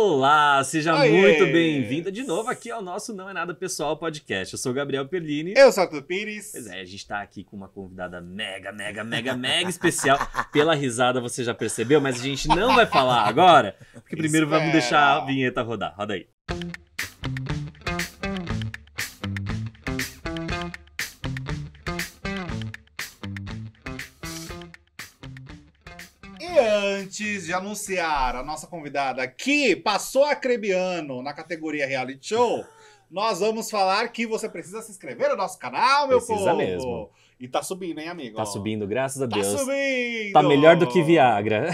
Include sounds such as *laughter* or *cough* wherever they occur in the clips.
Olá, seja muito bem-vinda de novo aqui ao nosso Não É Nada Pessoal podcast. Eu sou o Gabriel Perlini. Eu sou o Arthur Pires. Pois é, a gente tá aqui com uma convidada mega, mega, mega, mega especial. *laughs* Pela risada você já percebeu, mas a gente não vai falar agora, porque primeiro Espera. vamos é. deixar a vinheta rodar. Roda aí. Música antes de anunciar a nossa convidada que passou a Crebiano na categoria reality show, nós vamos falar que você precisa se inscrever no nosso canal, meu precisa povo. mesmo. E tá subindo, hein, amigo? Tá subindo, graças a tá Deus. Tá subindo! Tá melhor do que Viagra.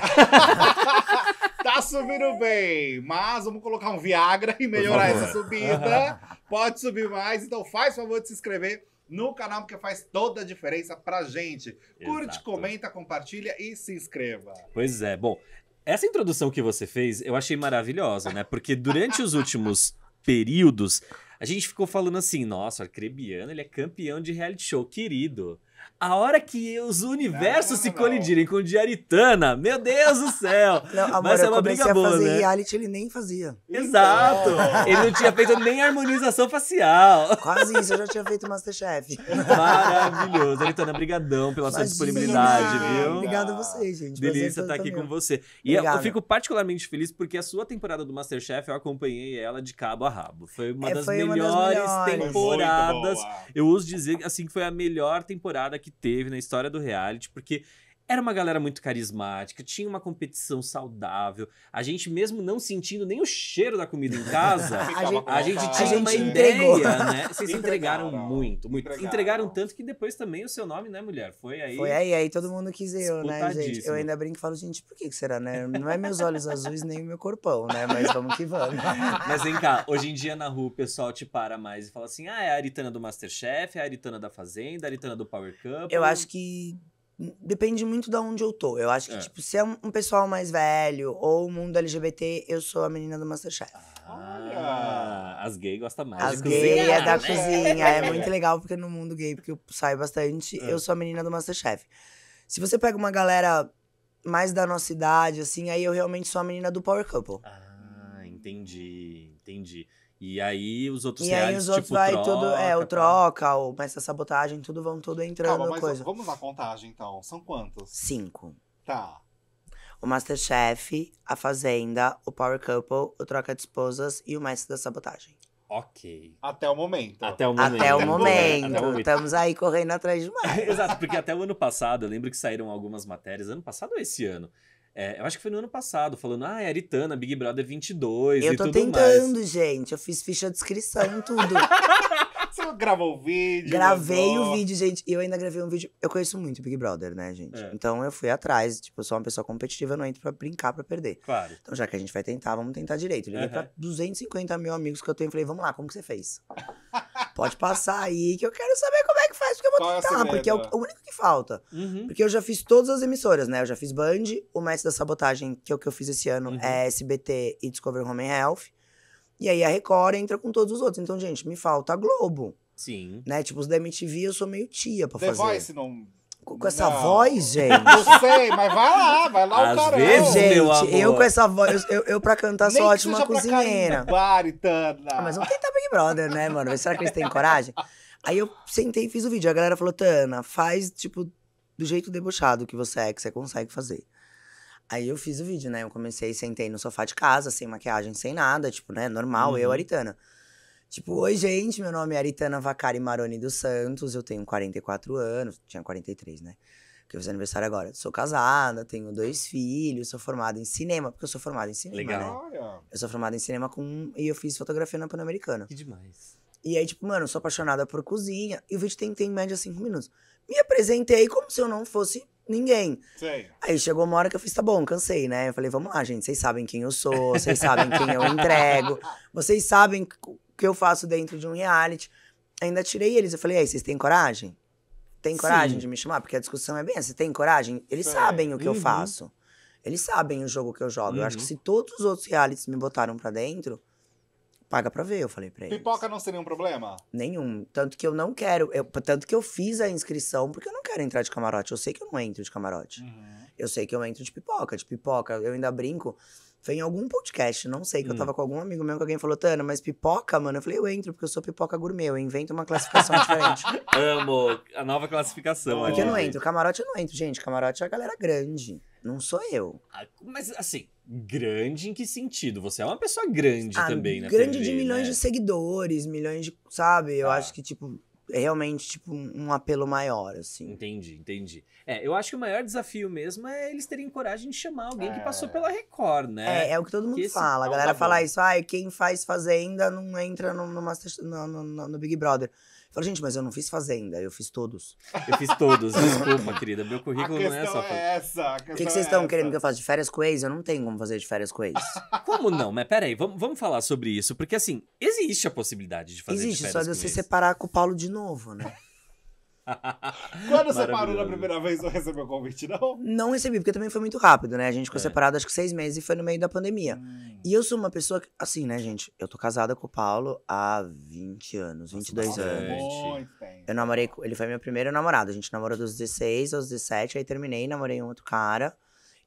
*laughs* tá subindo bem, mas vamos colocar um Viagra e melhorar essa subida. Pode subir mais, então faz favor de se inscrever no canal, porque faz toda a diferença pra gente. Exato. Curte, comenta, compartilha e se inscreva. Pois é, bom. Essa introdução que você fez eu achei maravilhosa, né? Porque durante os últimos períodos, a gente ficou falando assim: nossa, o Arcrebiano ele é campeão de reality show, querido. A hora que os universos não, não, se colidirem com Diaritana, meu Deus do céu! *laughs* Não, amor, Mas é uma briga boa, a fazer né? reality, ele nem fazia. Exato! Então. *laughs* Ele não tinha feito nem harmonização facial. *laughs* Quase isso, eu já tinha feito Masterchef. Maravilhoso. Aritana, brigadão pela Imagina. sua disponibilidade, né? viu? Obrigado a você, gente. Delícia estar tá aqui com você. E eu fico particularmente feliz porque a sua temporada do Masterchef, eu acompanhei ela de cabo a rabo. Foi uma, é, das, foi melhores uma das melhores temporadas. Eu uso dizer, assim, que foi a melhor temporada que teve na história do reality, porque era uma galera muito carismática, tinha uma competição saudável. A gente, mesmo não sentindo nem o cheiro da comida em *laughs* casa, a, gente, a gente tinha a gente uma entregou. ideia, né? Vocês entregaram, entregaram muito, muito. Entregaram. entregaram. tanto que depois também o seu nome, né, mulher? Foi aí. Foi aí, aí todo mundo quis eu, né, gente? Eu ainda brinco e falo, gente, por que, será, né? Não é meus olhos azuis nem o meu corpão, né? Mas vamos que vamos. *laughs* Mas vem cá, hoje em dia na rua o pessoal te para mais e fala assim: ah, é a Aritana do Masterchef, é a Aritana da Fazenda, a Aritana do Power Cup. Eu acho que Depende muito de onde eu tô. Eu acho que, é. tipo, se é um pessoal mais velho ou o mundo LGBT, eu sou a menina do Masterchef. Ah, as gays gostam mais as de As gays é da né? cozinha. É muito *laughs* legal, porque no mundo gay, porque eu saio bastante, é. eu sou a menina do Masterchef. Se você pega uma galera mais da nossa idade, assim, aí eu realmente sou a menina do Power Couple. Ah, entendi, entendi. E aí os outros e reais, aí os outros tipo, vai troca, tudo, é, o troca, o mestre da sabotagem, tudo vão tudo entrando Calma, coisa. Vamos na contagem então. São quantos? Cinco. Tá. O Masterchef, a Fazenda, o Power Couple, o Troca de Esposas e o Mestre da Sabotagem. Ok. Até o momento. Até o momento. Até o momento. Até o momento. Estamos aí correndo atrás de mais. *laughs* Exato, porque até o ano passado, eu lembro que saíram algumas matérias, ano passado ou esse ano, é, eu acho que foi no ano passado, falando, ah, é Aritana, Big Brother 22 eu e tudo tentando, mais. Eu tô tentando, gente. Eu fiz ficha de inscrição, tudo. *laughs* Você gravou o vídeo? Gravei o vídeo, gente. E eu ainda gravei um vídeo. Eu conheço muito Big Brother, né, gente? É. Então eu fui atrás. Tipo, eu sou uma pessoa competitiva, eu não entro pra brincar, pra perder. Claro. Então já que a gente vai tentar, vamos tentar direito. Liguei uhum. pra 250 mil amigos que eu tenho e falei, vamos lá, como que você fez? Pode passar aí, que eu quero saber como é que faz, porque eu vou Qual é tentar, é porque é o, o, único que falta. Uhum. Porque eu já fiz todas as emissoras, né? Eu já fiz Band, o Mestre da Sabotagem, que é o que eu fiz esse ano, uhum. é SBT e Discover Home and Health. E aí a Record entra com todos os outros. Então, gente, me falta a Globo. Sim. Né? Tipo, os da MTV eu sou meio tia pra The fazer. The Voice não com essa voz, *laughs* gente. Eu sei, mas vai lá, vai lá Às o caramba. Vezes, gente, eu com essa voz, eu, eu pra cantar sou ótima cozinheira. Baritana. Ah, mas vamos tentar Big Brother, né, mano? Será que eles têm coragem? Aí eu sentei e fiz o vídeo. A galera falou, Tana, faz, tipo, do jeito debochado que você é, que você consegue fazer. Aí eu fiz o vídeo, né? Eu comecei, sentei no sofá de casa, sem maquiagem, sem nada, tipo, né? Normal, uhum. eu, Aritana. Tipo, oi, gente, meu nome é Aritana Vacari Maroni dos Santos, eu tenho 44 anos, tinha 43, né? Porque eu fiz aniversário agora. Sou casada, tenho dois filhos, sou formada em cinema, porque eu sou formada em cinema. Legal. Né? Eu sou formada em cinema com. E eu fiz fotografia na Pan-Americana. Que demais. E aí, tipo, mano, sou apaixonada por cozinha. E o vídeo tem, tem em média 5 minutos. Me apresentei como se eu não fosse ninguém. Sim. Aí chegou uma hora que eu fiz, tá bom, cansei, né? Eu falei, vamos lá, gente, vocês sabem quem eu sou, vocês sabem quem eu entrego, vocês sabem que eu faço dentro de um reality. Ainda tirei eles. Eu falei, aí, vocês têm coragem? Tem coragem Sim. de me chamar? Porque a discussão é bem, vocês têm coragem? Eles é. sabem o que uhum. eu faço. Eles sabem o jogo que eu jogo. Uhum. Eu acho que uhum. se todos os outros realities me botaram pra dentro, paga pra ver, eu falei pra eles. Pipoca não seria um problema? Nenhum. Tanto que eu não quero. Eu, tanto que eu fiz a inscrição, porque eu não quero entrar de camarote. Eu sei que eu não entro de camarote. Uhum. Eu sei que eu entro de pipoca. De pipoca, eu ainda brinco foi em algum podcast, não sei, que hum. eu tava com algum amigo meu que alguém falou, Tana, mas pipoca, mano? Eu falei, eu entro, porque eu sou pipoca gourmet, eu invento uma classificação diferente. *laughs* Amo, a nova classificação. Porque eu não entro, camarote eu não entro, gente, camarote é a galera grande, não sou eu. Ah, mas assim, grande em que sentido? Você é uma pessoa grande ah, também, né? Grande de milhões né? de seguidores, milhões de, sabe? Eu ah. acho que, tipo, realmente, tipo, um apelo maior, assim. Entendi, entendi. É, eu acho que o maior desafio mesmo é eles terem coragem de chamar alguém é... que passou pela Record, né? É, é o que todo mundo que fala. A galera tá fala isso, ah, quem faz Fazenda não entra no, no, Master, no, no, no Big Brother. Falei, gente, mas eu não fiz fazenda, eu fiz todos. *laughs* Eu fiz todos, desculpa, querida. Meu currículo não é só. É essa, o que, que, vocês estão é querendo que eu faça? De férias com ex? Eu não tenho como fazer de férias com ex. *laughs* como não? Mas peraí, vamos, vamos falar sobre isso, porque assim, existe a possibilidade de fazer existe, de férias Existe, só de você separar com o Paulo de novo, né? *laughs* Quando você parou na primeira vez, não recebeu convite, não? Não recebi, porque também foi muito rápido, né? A gente ficou é. separado acho que seis meses e foi no meio da pandemia. Hum. E eu sou uma pessoa que, assim, né, gente? Eu tô casada com o Paulo há 20 anos, 22 Nossa, anos. Muito tempo. Eu namorei, ele foi meu primeiro namorado. A gente namorou dos 16 aos 17, aí terminei, namorei um outro cara.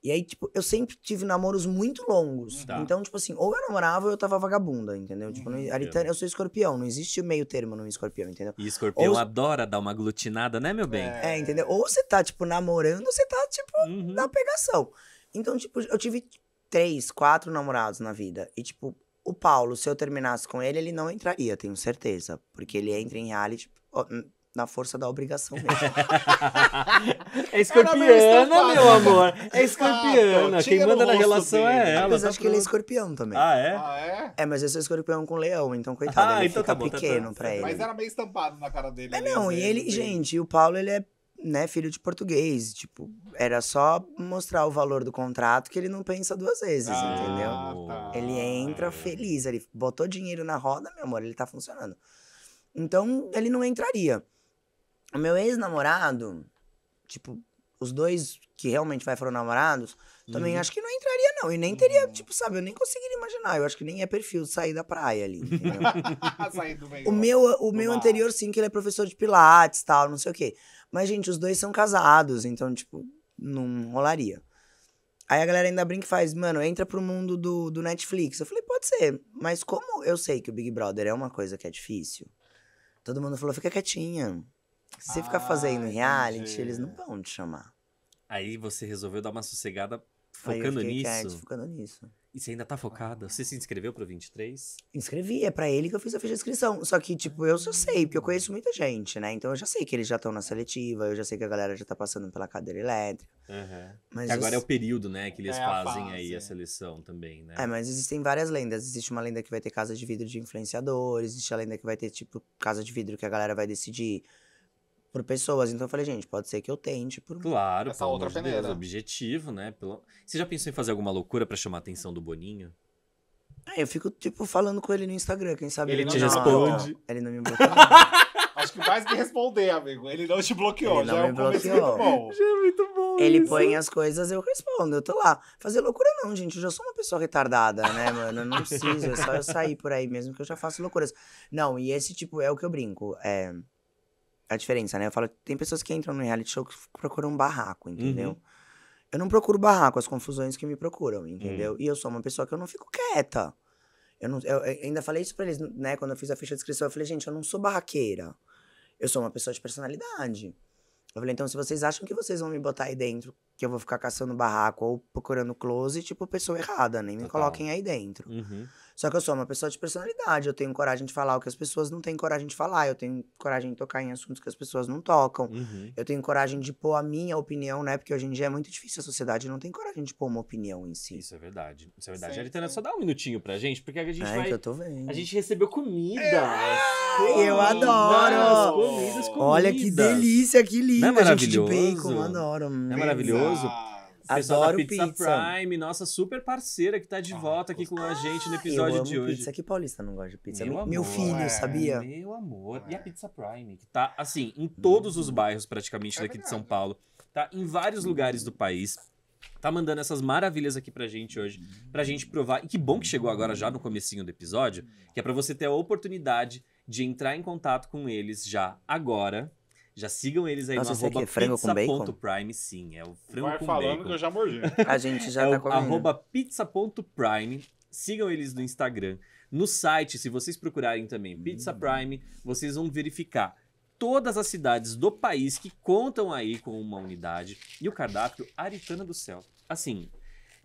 E aí, tipo, eu sempre tive namoros muito longos. Uhum. Tá. Então, tipo assim, ou eu namorava ou eu tava vagabunda, entendeu? Tipo, uhum, tipo, eu sou escorpião, não existe meio termo no escorpião, entendeu? E escorpião ou... adora dar uma aglutinada, né, meu bem? É, é entendeu? Ou você tá, tipo, namorando, ou você tá, tipo, uhum. na pegação. Então, tipo, eu tive três, quatro namorados na vida. E, tipo, o Paulo, se eu terminasse com ele, ele não entraria, tenho certeza. Porque ele entra em reality tipo, hum, na força da obrigação mesmo. *laughs* é escorpiana, meu amor. É escorpiana. Ah, Quem manda na relação dele. é ela. Mas tá acho que ele é escorpião também. Ah, é? Ah, é? É, mas eu sou escorpião com leão, então coitado, ah, ele então fica tá bom, tá pequeno tá pra ele. Mas era meio estampado na cara dele. É, não, e ele, gente, o Paulo, ele é né, filho de português. Tipo, era só mostrar o valor do contrato que ele não pensa duas vezes, ah, entendeu? Tá. Ele entra é. feliz, ele botou dinheiro na roda, meu amor, ele tá funcionando. Então, ele não entraria. O meu ex-namorado, tipo, os dois que realmente vai foram namorados, uhum. também acho que não entraria, não. E nem teria, uhum. tipo, sabe, eu nem conseguiria imaginar. Eu acho que nem é perfil de sair da praia ali. *laughs* O meu, o meu anterior, sim, que ele é professor de Pilates tal, não sei o quê. Mas, gente, os dois são casados, então, tipo, não rolaria. Aí a galera ainda brinca e faz, mano, entra pro mundo do, do Netflix. Eu falei, pode ser. Mas como eu sei que o Big Brother é uma coisa que é difícil, todo mundo falou, fica quietinha. Se você ah, ficar fazendo ah, reality, entendi. eles não vão te chamar. Aí você resolveu dar uma sossegada focando nisso? focando nisso. E você ainda tá focada? Você se inscreveu pro 23? Inscrevi, é para ele que eu fiz a ficha de inscrição. Só que, tipo, eu só sei, porque eu conheço muita gente, né? Então eu já sei que eles já estão na seletiva, eu já sei que a galera já tá passando pela cadeira elétrica. Uhum. Mas agora eu... é o período, né, que eles é fazem aí a é. seleção também, né? É, mas existem várias lendas. Existe uma lenda que vai ter casa de vidro de influenciadores, existe a lenda que vai ter, tipo, casa de vidro que a galera vai decidir por pessoas. Então eu falei, gente, pode ser que eu tente por Claro, essa outra de peneira. Deus, objetivo, né? Pelo... Você já pensou em fazer alguma loucura para chamar a atenção do Boninho? Ah, eu fico, tipo, falando com ele no Instagram, quem sabe ele, ele te não, responde. Não, ele não me bloqueou. *laughs* Acho que mais que responder, amigo. Ele não te bloqueou, ele já é um muito bom. Já é muito bom. Ele isso. põe as coisas, eu respondo, eu tô lá. Fazer loucura não, gente. Eu já sou uma pessoa retardada, né, mano? Eu não preciso, é só eu sair por aí mesmo que eu já faço loucuras. Não, e esse tipo é o que eu brinco. É a diferença, né? Eu falo, tem pessoas que entram no reality show que procuram um barraco, uhum. entendeu? Uhum. Eu não procuro barraco, as confusões que me procuram, entendeu? Uhum. E eu sou uma pessoa que eu não fico quieta. Eu, não, eu, eu ainda falei isso pra eles, né? Quando eu fiz a ficha de inscrição, eu falei, gente, eu não sou barraqueira. Eu sou uma pessoa de personalidade. Eu falei, então, se vocês acham que vocês vão me botar aí dentro que eu vou ficar caçando barraco ou procurando closet por pessoa errada, nem me Total. coloquem aí dentro. Uhum. Só que eu sou uma pessoa de personalidade, eu tenho coragem de falar o que as pessoas não têm coragem de falar, eu tenho coragem de tocar em assuntos que as pessoas não tocam, uhum. eu tenho coragem de pôr a minha opinião, né? Porque hoje em dia é muito difícil a sociedade não tem coragem de pôr uma opinião em si. Isso é verdade, isso é verdade. Certo. Aritana, só dá um minutinho pra gente, porque a gente é, vai... A gente recebeu comida! É. eu adoro! Comidas, comidas, Olha que delícia, que é lindo! é maravilhoso? A gente de bacon, adoro! É maravilhoso! maravilhoso. Ah, Adoro pizza, pizza, Prime, nossa super parceira que tá de ah, volta aqui com a gente no episódio de hoje. Pizza é que paulista não gosta de pizza. Meu, meu, amor, meu é, filho, sabia? Meu amor. E a é. Pizza Prime, que tá assim em todos os hum. bairros praticamente é daqui verdade. de São Paulo, tá em vários lugares do país. Tá mandando essas maravilhas aqui pra gente hoje, pra gente provar. E que bom que chegou agora já no comecinho do episódio, que é para você ter a oportunidade de entrar em contato com eles já agora já sigam eles aí Nossa, no é arroba é pizza.prime, sim. É o frango Vai com falando bacon. que eu já mordi. *laughs* A gente já é tá com comendo. arroba pizza.prime. Sigam eles no Instagram. No site, se vocês procurarem também Pizza hum. Prime, vocês vão verificar todas as cidades do país que contam aí com uma unidade. E o cardápio Aritana do Céu. Assim,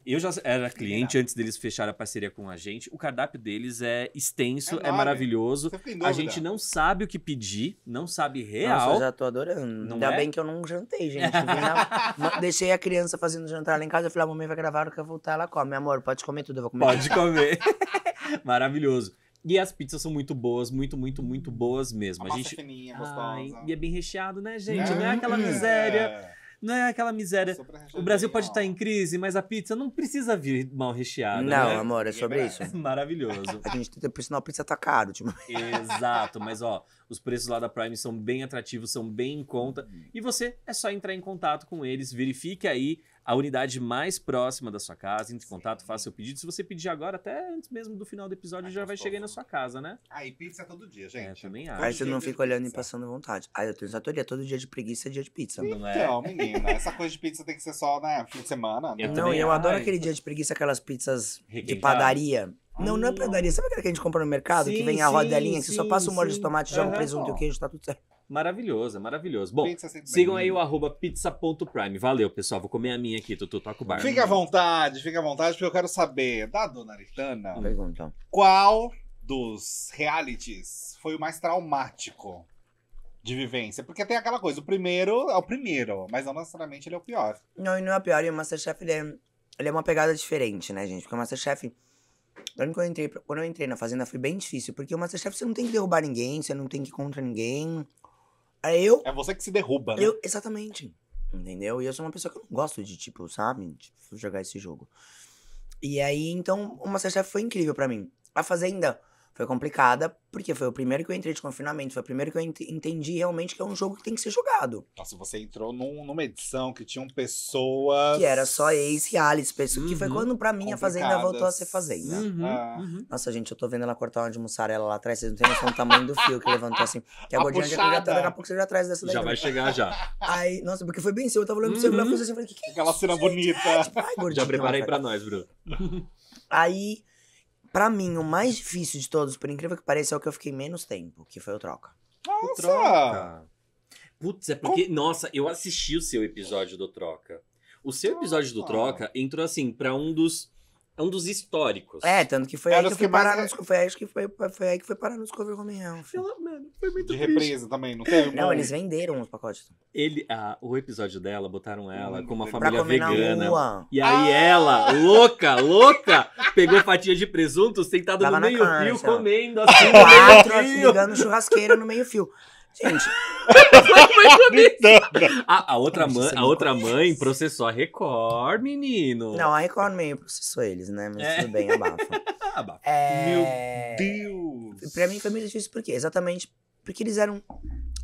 eu já era é cliente antes deles fechar a parceria com a gente. O cardápio deles é extenso, é, é maravilhoso. A gente não sabe o que pedir, não sabe real. Nossa, eu já tô adorando. Não Ainda é? bem que eu não jantei, gente. na... *laughs* Deixei a criança fazendo jantar lá em casa. Eu falei, a ah, mamãe vai gravar, que eu voltar, ela come. Amor, pode comer tudo, eu vou comer. Pode comer. *laughs* *laughs* maravilhoso. E as pizzas são muito boas, muito, muito, muito boas mesmo. A, a gente... É fininha, gostosa. Ai, e é bem recheado, né, gente? Não é hum, aquela miséria. É. Não é aquela miséria. O Brasil pode estar em crise, mas a pizza não precisa vir mal recheada. Não, né? amor, é sobre é isso. *laughs* Maravilhoso. a gente tenta, por sinal, a pizza tá caro tipo. Exato, mas ó, os preços lá da Prime são bem atrativos, são bem em conta. Uhum. E você é só entrar em contato com eles, verifique aí a unidade mais próxima da sua casa, entre em contato, faça seu pedido. Se você pedir agora, até antes mesmo do final do episódio, Ai, já tá vai chegar aí na sua casa, né? Ah, e pizza todo dia, é, gente. É, também acho. Aí você não fica olhando pizza. e passando vontade. Aí eu tenho teoria, todo dia de preguiça é dia de pizza. Então, não é? Então, *laughs* menina, essa coisa de pizza tem que ser só, né, fim de semana. Né? Eu não, e eu adoro aquele dia de preguiça, aquelas pizzas de padaria. Não, não é hum. padaria. Sabe aquela que a gente compra no mercado? Sim, que vem a rodelinha, sim, que só passa um molho de tomate, joga uhum. um presunto e o queijo, tá tudo certo. Maravilhoso, é maravilhoso. Bom, sigam bem. aí o arroba pizza.prime. Valeu, pessoal. Vou comer a minha aqui, Tutu o Bar. Fica à vontade, fica à vontade, porque eu quero saber da dona Aritana hum. Pergunta. qual dos realities foi o mais traumático de vivência. Porque tem aquela coisa, o primeiro é o primeiro, mas não necessariamente ele é o pior. Não, e não é o pior. E o Masterchef, ele é, ele é uma pegada diferente, né, gente? Porque o Masterchef... Quando eu, entrei, quando eu entrei na Fazenda foi bem difícil, porque o Masterchef você não tem que derrubar ninguém, você não tem que ir contra ninguém. Eu. É você que se derruba, né? Eu, exatamente. Entendeu? E eu sou uma pessoa que eu não gosto de, tipo, sabe? Tipo, jogar esse jogo. E aí, então, o Masterchef foi incrível para mim. A Fazenda foi complicada, porque foi o primeiro que eu entrei de confinamento, foi o primeiro que eu ent entendi realmente que é um jogo que tem que ser jogado. Nossa, você entrou num, numa edição que tinham pessoas. Que era só ex e Alice, uhum. que foi uhum. quando pra mim a Fazenda voltou a ser Fazenda. Uhum. Ah. Uhum. Nossa, gente, eu tô vendo ela cortar uma de mussarela lá atrás, vocês não tem noção do tamanho do fio que levantou assim. Que a, a gordinha puxada. já, tá, daqui a pouco você já traz dessa daí. Já vai chegar já. Aí, nossa, porque foi bem seu, eu tava olhando uhum. pra você e falei assim, falei, que, que é Aquela cena gente? bonita. Ai, gordinha, já preparei pra nós, Bruno. Aí Pra mim, o mais difícil de todos, por incrível que pareça, é o que eu fiquei menos tempo, que foi o Troca. Nossa! O troca. Putz, é porque. Com... Nossa, eu assisti o seu episódio do Troca. O seu episódio do Troca entrou assim, pra um dos é um dos históricos. É, tanto que foi, é aí que, que, parar é. nos, foi aí que foi, foi aí que foi parar nos cover home foi muito De triste. represa também, não teve? *laughs* Não, eles venderam os pacotes. Ele, ah, o episódio dela, botaram ela hum, com uma família vegana. E aí ah! ela, louca, ah! louca, pegou fatia de presunto sentada no meio-fio, assim, comendo assim. Quatro, ligando assim, churrasqueira no meio-fio. Gente, a, a, outra mãe, a outra mãe processou a Record, menino. Não, a Record meio processou eles, né? Mas é. tudo bem, abafa. *laughs* abafa. É... Meu Deus! Pra mim foi muito difícil, por quê? Exatamente porque eles eram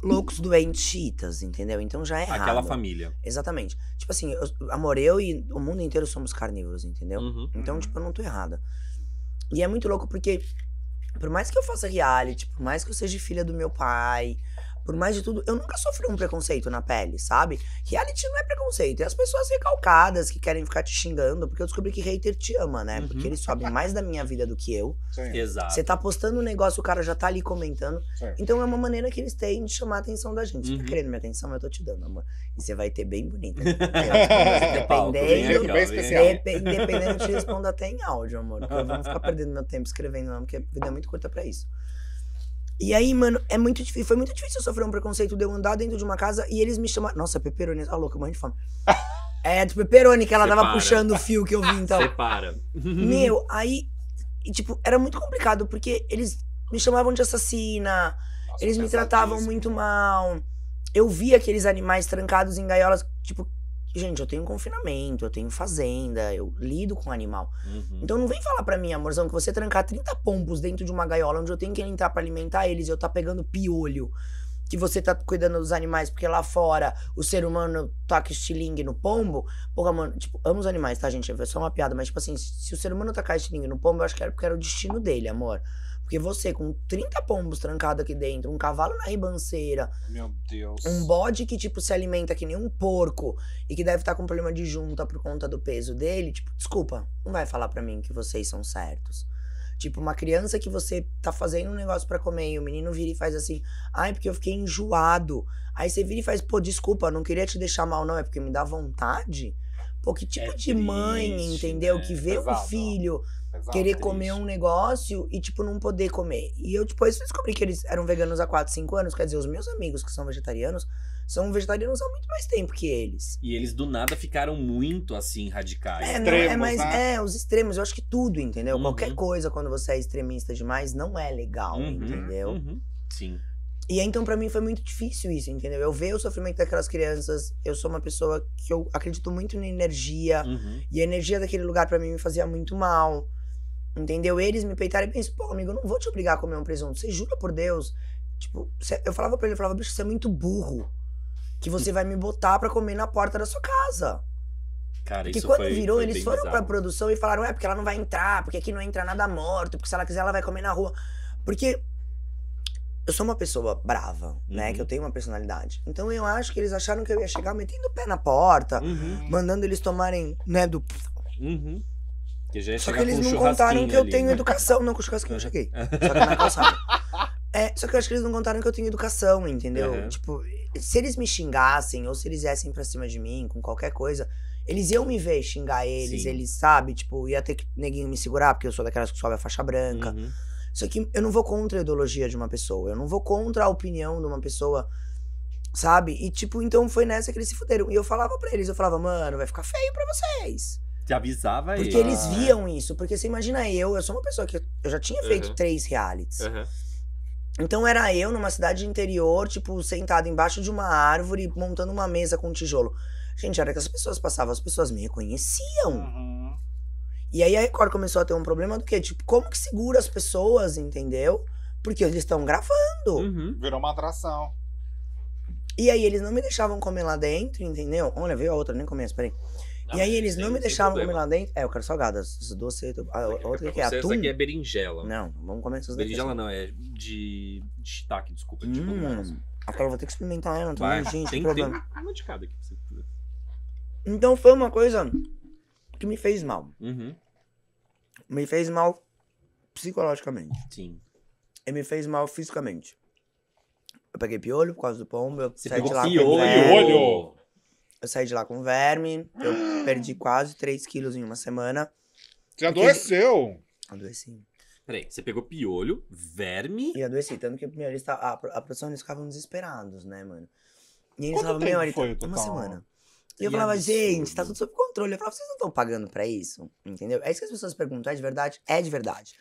loucos doentitas, entendeu? Então já é errado. Aquela família. Exatamente. Tipo assim, eu, amor, eu e o mundo inteiro somos carnívoros, entendeu? Uhum. Então, uhum. tipo, eu não tô errada. E é muito louco porque por mais que eu faça reality, por mais que eu seja filha do meu pai, por mais de tudo, eu nunca sofri um preconceito na pele, sabe? Reality não é preconceito. É as pessoas recalcadas que querem ficar te xingando, porque eu descobri que hater te ama, né? Uhum. Porque eles sabem mais da minha vida do que eu. Sim. Exato. Você tá postando um negócio, o cara já tá ali comentando. Sim. Então é uma maneira que eles têm de chamar a atenção da gente. Uhum. Tá querendo minha atenção? Eu tô te dando, amor. E você vai ter bem bonita. Né? *laughs* dependendo. eu te respondo até em áudio, amor. Porque eu vou ficar *laughs* perdendo meu tempo escrevendo, não, porque a vida é muito curta pra isso. E aí, mano, é muito difícil. Foi muito difícil eu sofrer um preconceito de eu andar dentro de uma casa e eles me chamaram. Nossa, Peperoni, tá louco, morrendo de fome. *laughs* É, do Peperoni que ela Separa. tava puxando o fio que eu vi, então. Separa. Meu, *laughs* aí, e, tipo, era muito complicado, porque eles me chamavam de assassina, Nossa, eles me tratavam muito mal. Eu via aqueles animais trancados em gaiolas, tipo, que, gente, eu tenho confinamento, eu tenho fazenda, eu lido com animal. Uhum. Então não vem falar para mim, amorzão, que você trancar 30 pombos dentro de uma gaiola onde eu tenho que entrar para alimentar eles, eu tá pegando piolho. Que você tá cuidando dos animais, porque lá fora o ser humano taca estilingue no pombo. Porra, mano, tipo, amo os animais, tá, gente? É só uma piada, mas, tipo assim, se o ser humano tacar estilingue no pombo, eu acho que era porque era o destino dele, amor. Porque você, com 30 pombos trancados aqui dentro, um cavalo na ribanceira. Meu Deus. Um bode que, tipo, se alimenta que nem um porco e que deve estar tá com problema de junta por conta do peso dele, tipo, desculpa, não vai falar para mim que vocês são certos. Tipo, uma criança que você tá fazendo um negócio para comer e o menino vira e faz assim, ai, porque eu fiquei enjoado. Aí você vira e faz, pô, desculpa, não queria te deixar mal, não, é porque me dá vontade. Pô, que é tipo é de triste, mãe, entendeu? Né? Que vê Exato. o filho Exato, querer triste. É comer um negócio e, tipo, não poder comer. E eu depois tipo, descobri que eles eram veganos há 4, 5 anos. Quer dizer, os meus amigos que são vegetarianos são vegetarianos há muito mais tempo que eles. E eles do nada ficaram muito assim radicais. É, extremos, não, é, mas, né? é, os extremos, eu acho que tudo, entendeu? Uhum. Qualquer coisa quando você é extremista demais não é legal, uhum, entendeu? Uhum. Sim. E então para mim foi muito difícil isso, entendeu? Eu ver o sofrimento daquelas crianças, eu sou uma pessoa que eu acredito muito na energia, uhum. e a energia daquele lugar para mim me fazia muito mal. Entendeu? Eles me peitaram e pensaram, pô, amigo, eu não vou te obrigar a comer um presunto. Você jura por Deus? Tipo, cê... eu falava pra ele, eu falava, bicho, você é muito burro. Que você vai me botar pra comer na porta da sua casa. Cara, porque quando foi, virou, foi eles foram bizarro. pra produção e falaram, é, porque ela não vai entrar, porque aqui não entra nada morto, porque se ela quiser, ela vai comer na rua. Porque eu sou uma pessoa brava, né? uhum. né? Que eu tenho uma personalidade. Então eu acho que eles acharam que eu ia chegar metendo o pé na porta, uhum. mandando eles tomarem, né, do. Uhum. Que já é só que eles não contaram que eu ali, tenho né? educação. Não, com o churrasquinho eu cheguei. *laughs* Só que na É, só que eu acho que eles não contaram que eu tenho educação, entendeu? Uhum. Tipo, se eles me xingassem ou se eles viessem pra cima de mim com qualquer coisa, eles iam me ver xingar eles, Sim. eles, sabe? Tipo, ia ter que neguinho me segurar, porque eu sou daquelas que sobe a faixa branca. Uhum. Só que eu não vou contra a ideologia de uma pessoa, eu não vou contra a opinião de uma pessoa, sabe? E, tipo, então foi nessa que eles se fuderam. E eu falava pra eles, eu falava, mano, vai ficar feio pra vocês te avisava Porque eles ah, é. viam isso. Porque você imagina eu, eu sou uma pessoa que eu já tinha feito uhum. três realities. Uhum. Então era eu numa cidade interior, tipo, sentado embaixo de uma árvore, montando uma mesa com tijolo. Gente, era que as pessoas passavam, as pessoas me reconheciam. Uhum. E aí a Record começou a ter um problema do quê? Tipo, como que segura as pessoas, entendeu? Porque eles estão gravando. Uhum. Virou uma atração. E aí eles não me deixavam comer lá dentro, entendeu? Olha, veio a outra, nem começo, peraí. Ah, e aí eles não me deixavam comer lá dentro. É, eu quero salgadas, os doces, a, a ah, outra que é, é atum. Essa aqui é berinjela. Não, vamos comer essas Berinjela assim. não, é de, destaque, desculpa. Hum, de hum, assim. agora eu vou ter que experimentar ela também, gente, tem, problema. Tem uma de cada aqui pra você Então foi uma coisa que me fez mal. Uhum. Me fez mal psicologicamente. Sim. E me fez mal fisicamente. Eu peguei piolho por causa do pombo. Eu Você saí pegou de lá piolho? piolho! Eu saí de lá com verme. Eu *gasps* perdi quase 3 quilos em uma semana. Você adoeceu? Adoeci. Peraí, você pegou piolho, verme. E adoeci, tanto que minha lista, a, a produção eles ficavam desesperados, né, mano? E eles Quanto falavam, meu, ele foi, uma semana. E, e eu falava, absurdo. gente, tá tudo sob controle. Eu falava, vocês não estão pagando pra isso, entendeu? É isso que as pessoas perguntam, é de verdade? É de verdade.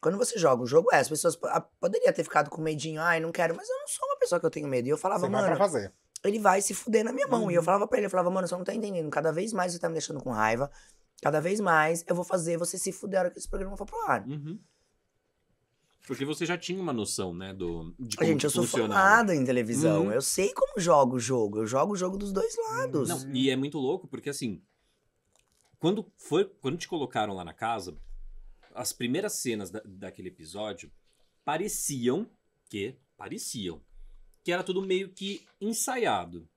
Quando você joga o jogo, é, as pessoas ah, poderiam ter ficado com medinho, ai, não quero, mas eu não sou uma pessoa que eu tenho medo. E eu falava, você é mano. Vai pra fazer ele vai se fuder na minha mão. Uhum. E eu uhum. falava pra ele, eu falava, mano, você não tá entendendo. Cada vez mais você tá me deixando com raiva. Cada vez mais eu vou fazer você se fuder a hora que esse programa for pro ar. Uhum. Porque você já tinha uma noção, né, do, de como Gente, eu sou formada em televisão. Uhum. Eu sei como jogo o jogo. Eu jogo o jogo dos dois uhum. lados. Não, e é muito louco, porque assim... Quando, foi, quando te colocaram lá na casa, as primeiras cenas da, daquele episódio pareciam que... Pareciam que era tudo meio que ensaiado.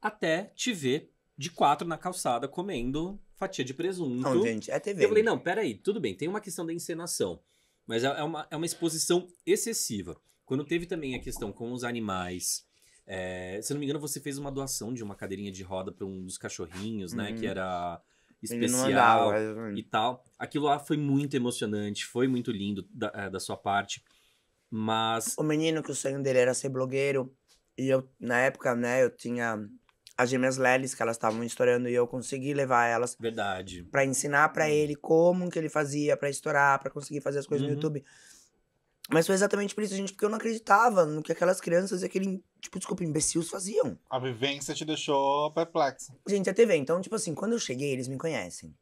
Até te ver de quatro na calçada comendo fatia de presunto. Não, gente, é TV. Eu falei, não, peraí, tudo bem, tem uma questão da encenação, mas é, é uma, é uma exposição excessiva. Quando teve também a questão com os animais, é, se eu não me engano, você fez uma doação de uma cadeirinha de roda para um dos cachorrinhos, né? Uhum. Que era especial andava, mas... Hum. e tal. Aquilo lá foi muito emocionante, foi muito lindo da, é, da sua parte. Mas. O menino que o sonho dele era ser blogueiro. E eu, na época, né, eu tinha as gêmeas Lelis, que elas estavam estourando, e eu consegui levar elas. Verdade. Pra ensinar para hum. ele como que ele fazia para estourar, para conseguir fazer as coisas uhum. no YouTube. Mas foi exatamente por isso, gente, porque eu não acreditava no que aquelas crianças e aquele, tipo, desculpa, imbecis faziam. A vivência te deixou perplexa. Gente, é TV, então, tipo assim, quando eu cheguei, eles me conhecem.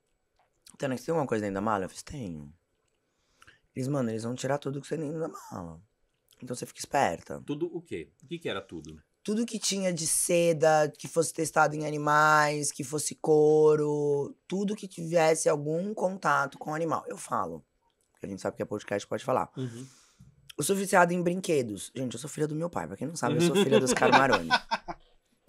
Tana, então, você tem alguma coisa dentro da mala? Eu fiz, tenho. Eles, mano, eles vão tirar tudo que você tem na mala. Então você fica esperta. Tudo o quê? O que, que era tudo? Tudo que tinha de seda, que fosse testado em animais, que fosse couro, tudo que tivesse algum contato com o animal. Eu falo. Porque a gente sabe que é podcast, pode falar. Uhum. Eu sou viciado em brinquedos. Gente, eu sou filha do meu pai. Pra quem não sabe, eu sou *laughs* filha dos Carmaroni.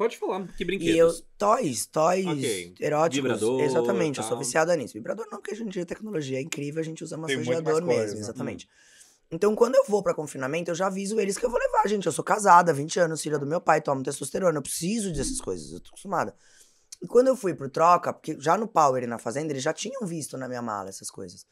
Pode falar, que brinquedos. E eu, toys, toys okay. eróticos. Vibrador. Exatamente, tá. eu sou viciada nisso. Vibrador não, porque hoje em dia a tecnologia é incrível, a gente usa massageador mesmo, né? exatamente. Então, quando eu vou para confinamento, eu já aviso eles que eu vou levar, gente. Eu sou casada, 20 anos, filha do meu pai, tomo testosterona, eu preciso dessas coisas, eu tô acostumada. E quando eu fui pro troca, porque já no Power e na Fazenda, eles já tinham visto na minha mala essas coisas.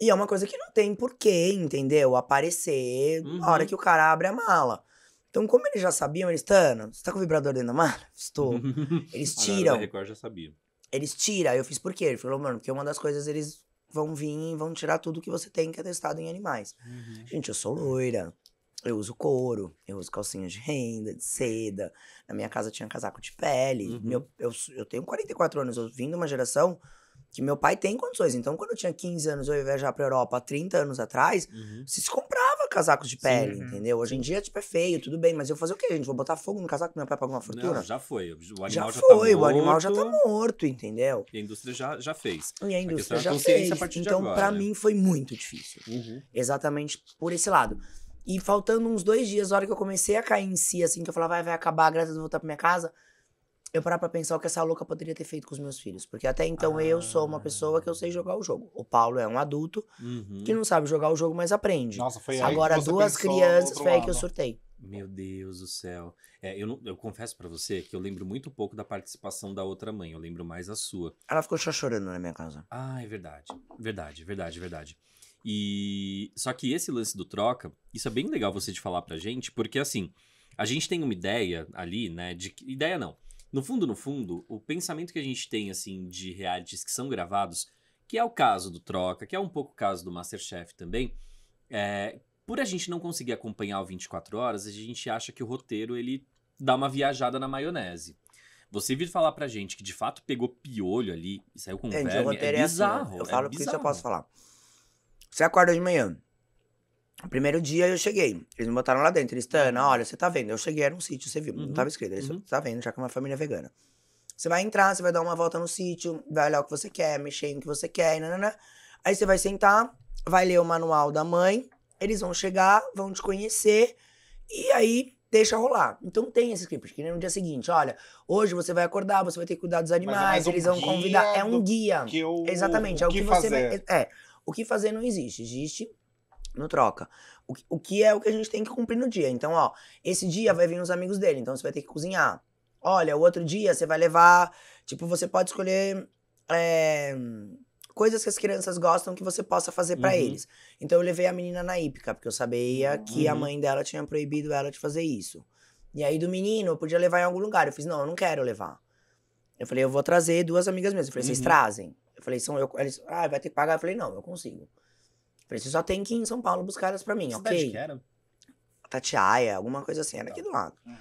E é uma coisa que não tem porquê, entendeu? Aparecer uhum. na hora uhum. que o cara abre a mala. Então, como eles já sabiam, eles, estão você tá com o vibrador dentro da mala? Estou. *laughs* Eles tiram. a já sabia. Eles tiram. Aí eu fiz por quê? Ele falou, mano, porque uma das coisas eles vão vir e vão tirar tudo que você tem que é testado em animais. Uhum. Gente, eu sou loira. Eu uso couro, eu uso calcinhas de renda, de seda. Na minha casa tinha casaco de pele. Uhum. Meu, eu, eu tenho 44 anos, eu vim de uma geração que meu pai tem condições. Então, quando eu tinha 15 anos, eu ia viajar pra Europa 30 anos atrás, uhum. se comprava casacos de pele, Sim. entendeu? Hoje em dia, tipo, é feio, tudo bem, mas eu fazer o quê, gente? Vou botar fogo no casaco que meu pai pagou uma fortuna? Não, já foi. O animal já, já tá foi, tá morto. o animal já tá morto, entendeu? E a indústria já, já fez. E a indústria é a já fez. então, agora, pra né? mim, foi muito difícil. Uhum. Exatamente por esse lado. E faltando uns dois dias, a hora que eu comecei a cair em si, assim, que eu falava, vai, vai acabar, graças a Deus, voltar pra minha casa, eu parar pra pensar o que essa louca poderia ter feito com os meus filhos. Porque até então ah. eu sou uma pessoa que eu ah. sei jogar o jogo. O Paulo é um adulto uhum. que não sabe jogar o jogo, mas aprende. Nossa, foi Agora, aí Agora, duas crianças foi aí que eu surtei. Meu Deus do céu. É, eu, não, eu confesso para você que eu lembro muito pouco da participação da outra mãe, eu lembro mais a sua. Ela ficou chorando na minha casa. Ah, é verdade. Verdade, verdade, verdade. E só que esse lance do troca, isso é bem legal você de falar pra gente, porque assim, a gente tem uma ideia ali, né, de ideia não. No fundo, no fundo, o pensamento que a gente tem, assim, de realities que são gravados, que é o caso do Troca, que é um pouco o caso do Masterchef também, é, por a gente não conseguir acompanhar o 24 horas, a gente acha que o roteiro, ele dá uma viajada na maionese. Você vir falar pra gente que de fato pegou piolho ali e saiu com um verme, é, é assim, bizarro. assim, né? Eu é falo é bizarro. isso eu posso falar. Você acorda de manhã, Primeiro dia eu cheguei, eles me botaram lá dentro, eles, estão, uhum. olha, você tá vendo, eu cheguei, era um sítio, você viu, uhum. não tava escrito, eles, uhum. tá vendo, já que é uma família vegana. Você vai entrar, você vai dar uma volta no sítio, vai olhar o que você quer, mexer no que você quer, nananã. Aí você vai sentar, vai ler o manual da mãe, eles vão chegar, vão te conhecer, e aí deixa rolar. Então tem esse script, que nem no dia seguinte, olha, hoje você vai acordar, você vai ter que cuidar dos é animais, eles vão convidar, é um guia. Eu... Exatamente, é o que, que você vai... É, é, o que fazer não existe, existe no troca. O, o que é o que a gente tem que cumprir no dia. Então, ó, esse dia vai vir uns amigos dele, então você vai ter que cozinhar. Olha, o outro dia você vai levar. Tipo, você pode escolher. É, coisas que as crianças gostam que você possa fazer para uhum. eles. Então eu levei a menina na hípica, porque eu sabia que a uhum. mãe dela tinha proibido ela de fazer isso. E aí do menino eu podia levar em algum lugar. Eu fiz, não, eu não quero levar. Eu falei, eu vou trazer duas amigas minhas. Eu falei, vocês uhum. trazem. Eu falei, são eu. Eles, ah, vai ter que pagar. Eu falei, não, eu consigo. Falei, você só tem que ir em São Paulo buscar elas pra mim, ok? Que era? Tatiaia, alguma coisa assim, era tá. aqui do lado. Uhum.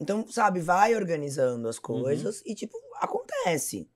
Então, sabe, vai organizando as coisas uhum. e, tipo, acontece.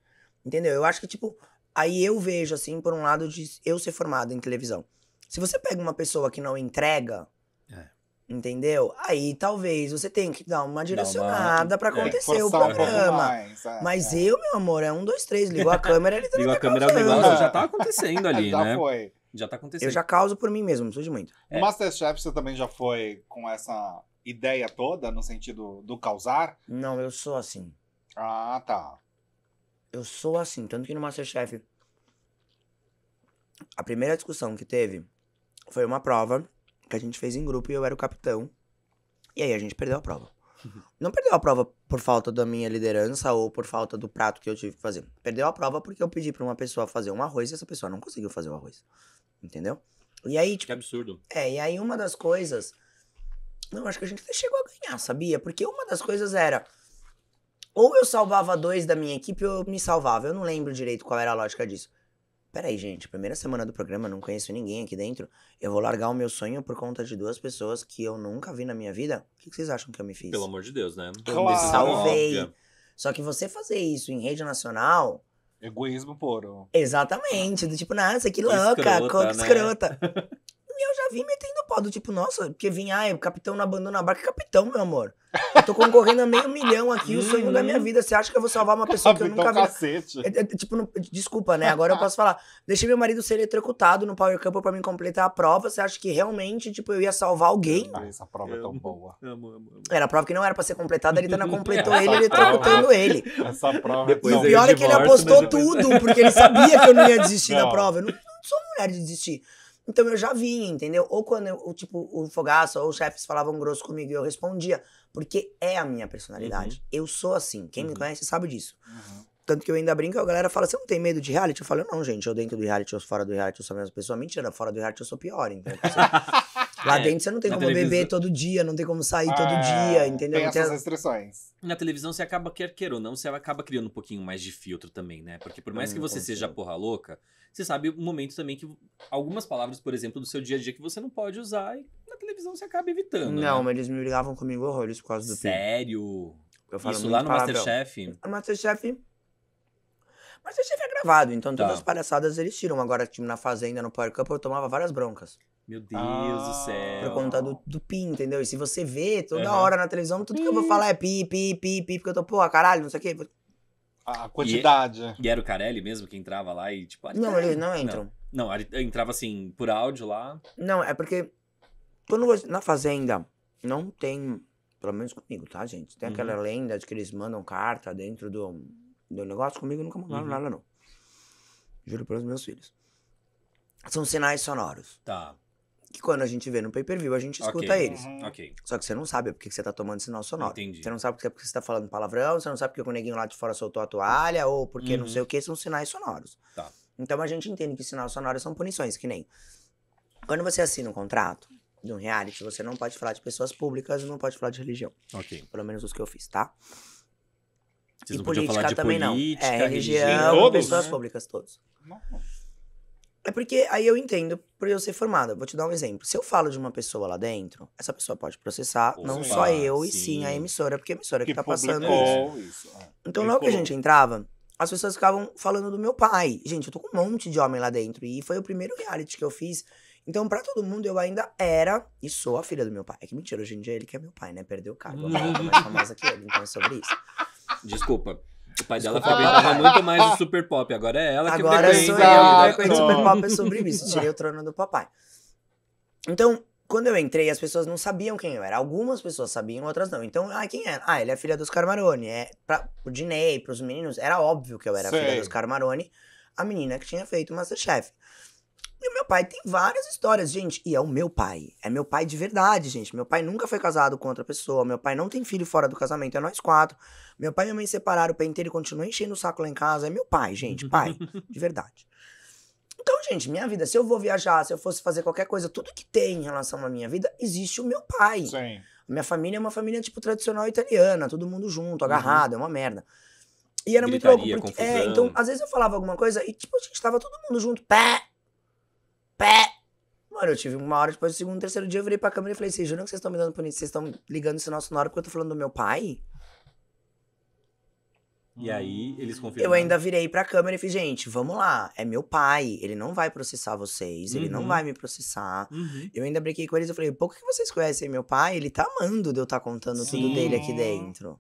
Entendeu? Eu acho que, tipo, aí eu vejo, assim, por um lado, de eu ser formado em televisão. Se você pega uma pessoa que não entrega, é. entendeu? Aí talvez você tenha que dar uma direcionada para é, acontecer é, o né? programa. Um mais, é, Mas é. eu, meu amor, é um, dois, três. Ligou a câmera, ele *laughs* tá Ligou a câmera, o já tá acontecendo *laughs* ali, já né? Já foi. Já tá acontecendo. Eu já causo por mim mesmo, não de muito. É. No Masterchef você também já foi com essa ideia toda, no sentido do causar? Não, eu sou assim. Ah, tá. Eu sou assim, tanto que no Masterchef, a primeira discussão que teve foi uma prova que a gente fez em grupo e eu era o capitão. E aí a gente perdeu a prova. *laughs* Não perdeu a prova por falta da minha liderança ou por falta do prato que eu tive que fazer. Perdeu a prova porque eu pedi para uma pessoa fazer um arroz e essa pessoa não conseguiu fazer o arroz. Entendeu? E aí, tipo. Que absurdo. É, e aí uma das coisas. Não, acho que a gente até chegou a ganhar, sabia? Porque uma das coisas era. Ou eu salvava dois da minha equipe ou eu me salvava. Eu não lembro direito qual era a lógica disso. Peraí, gente, primeira semana do programa, não conheço ninguém aqui dentro. Eu vou largar o meu sonho por conta de duas pessoas que eu nunca vi na minha vida. O que vocês acham que eu me fiz? Pelo amor de Deus, né? Eu claro. me salvei. Óbvia. Só que você fazer isso em rede nacional Egoísmo puro. Exatamente, do tipo, nossa, que louca, que né? escrota. Que *laughs* escrota e eu já vim metendo pau. Do tipo, nossa, porque vinha, ah, o capitão não abandona a barca. Capitão, meu amor. Eu tô concorrendo a meio *laughs* milhão aqui, o sonho da minha uhum. vida. Você acha que eu vou salvar uma pessoa capitão que eu nunca vi? Cacete. É, é, tipo, não, desculpa, né? Agora eu posso falar. Deixei meu marido ser eletrocutado no Power Camp pra me completar a prova. Você acha que realmente, tipo, eu ia salvar alguém? Ah, essa prova eu é tão amo, boa. Amo, amo, amo. Era a prova que não era pra ser completada, ele Tana tá *laughs* completou ele eletrocutando tá ele. Essa prova é depois o pior é que ele apostou depois... tudo, porque ele sabia que eu não ia desistir não. da prova. Eu não, não sou mulher de desistir. Então eu já vinha, entendeu? Ou quando eu, tipo, o Fogaça ou os chefes falavam grosso comigo e eu respondia, porque é a minha personalidade. Uhum. Eu sou assim. Quem uhum. me conhece sabe disso. Uhum. Tanto que eu ainda brinco, a galera fala: você não tem medo de reality? Eu falo: não, gente, eu dentro do reality, eu fora do reality, eu sou a mesma pessoa. Mentira, fora do reality eu sou pior, então. Lá é. dentro você não tem como televisão... beber todo dia, não tem como sair ah, todo é, dia, entendeu? Tem essas então é restrições. Na televisão você acaba, quer queira ou não, você acaba criando um pouquinho mais de filtro também, né? Porque por mais hum, que você seja porra louca, você sabe o momento também que algumas palavras, por exemplo, do seu dia a dia que você não pode usar e na televisão você acaba evitando. Né? Não, né? mas eles me brigavam comigo horrores por causa do Sério? Eu falo Isso lá no Masterchef? No Masterchef. Masterchef é gravado, então tá. todas tá. as palhaçadas eles tiram. Agora, tipo, na Fazenda, no Power Cup, eu tomava várias broncas. Meu Deus ah. do céu. Por conta do, do PIN, entendeu? E se você vê toda uhum. hora na televisão, tudo que eu vou falar é pi, pi, pi, pi, porque eu tô, porra, caralho, não sei o quê. A é- quantidade. E, e, era o Carelli mesmo que entrava lá e tipo. Não, eles não entram. Não, não, entrava assim, por áudio lá. Não, é porque. Quando você, na Fazenda não tem. Pelo menos comigo, tá, gente? Tem uhum. aquela lenda de que eles mandam carta dentro do, do negócio. Comigo nunca mandaram uhum. nada, não. Juro pelos meus filhos. São sinais sonoros. Tá que quando a gente vê no pay-per-view, a gente escuta okay. eles. Uhum. Okay. Só que você não sabe porque você tá tomando sinal sonoro. Entendi. Você não sabe porque você tá falando palavrão, você não sabe porque o neguinho lá de fora soltou a toalha, ou porque uhum. não sei uhum. o que, são sinais sonoros. Tá. Então a gente entende que sinais sonoros são punições, que nem. Quando você assina um contrato de um reality, você não pode falar de pessoas públicas e não pode falar de religião. Ok. Pelo menos os que eu fiz, tá? Vocês e política também política, não. É, religião, religião todos, pessoas né? públicas, todos. não. É porque aí eu entendo por eu ser formada. Vou te dar um exemplo. Se eu falo de uma pessoa lá dentro, essa pessoa pode processar, não só ah, eu, sim. e sim a emissora, porque a emissora que, que tá passando isso. isso. É. Então, logo que a gente entrava, as pessoas ficavam falando do meu pai. Gente, eu tô com um monte de homem lá dentro. E foi o primeiro reality que eu fiz. Então, pra todo mundo, eu ainda era e sou a filha do meu pai. É que mentira, hoje em dia ele que é meu pai, né? Perdeu o cargo. É mais famosa que ele, então é sobre isso. Desculpa. O pai dela frequentava *laughs* muito mais o super pop. Agora é ela Agora que frequenta. Agora sou eu que super pop. É sobre *laughs* Tirei o trono do papai. Então, quando eu entrei, as pessoas não sabiam quem eu era. Algumas pessoas sabiam, outras não. Então, ah, quem era? É? Ah, ele é filha dos Carmarone. É pra, pro Dinei, pros meninos, era óbvio que eu era a filha dos Carmarone. A menina que tinha feito Masterchef. E o meu pai tem várias histórias, gente. E é o meu pai. É meu pai de verdade, gente. Meu pai nunca foi casado com outra pessoa. Meu pai não tem filho fora do casamento. É nós quatro. Meu pai e minha mãe separaram. O pé inteiro continuam enchendo o saco lá em casa. É meu pai, gente. Pai. *laughs* de verdade. Então, gente, minha vida, se eu vou viajar, se eu fosse fazer qualquer coisa, tudo que tem em relação à minha vida, existe o meu pai. Sim. Minha família é uma família, tipo, tradicional italiana. Todo mundo junto, agarrado. Uhum. É uma merda. E era Gritaria, muito louco. Porque, é, então, às vezes eu falava alguma coisa e, tipo, a gente tava todo mundo junto. Pé! Pé! Mano, eu tive uma hora, depois do segundo, terceiro dia, eu virei pra câmera e falei, vocês assim, juram que vocês estão me dando punir? Vocês estão ligando esse nosso sonoro porque eu tô falando do meu pai? E aí, eles confirmaram. Eu ainda virei pra câmera e falei: gente, vamos lá, é meu pai, ele não vai processar vocês, ele não uhum. vai me processar. Uhum. Eu ainda brinquei com eles, eu falei, "Por que vocês conhecem meu pai, ele tá amando de eu estar tá contando Sim. tudo dele aqui dentro.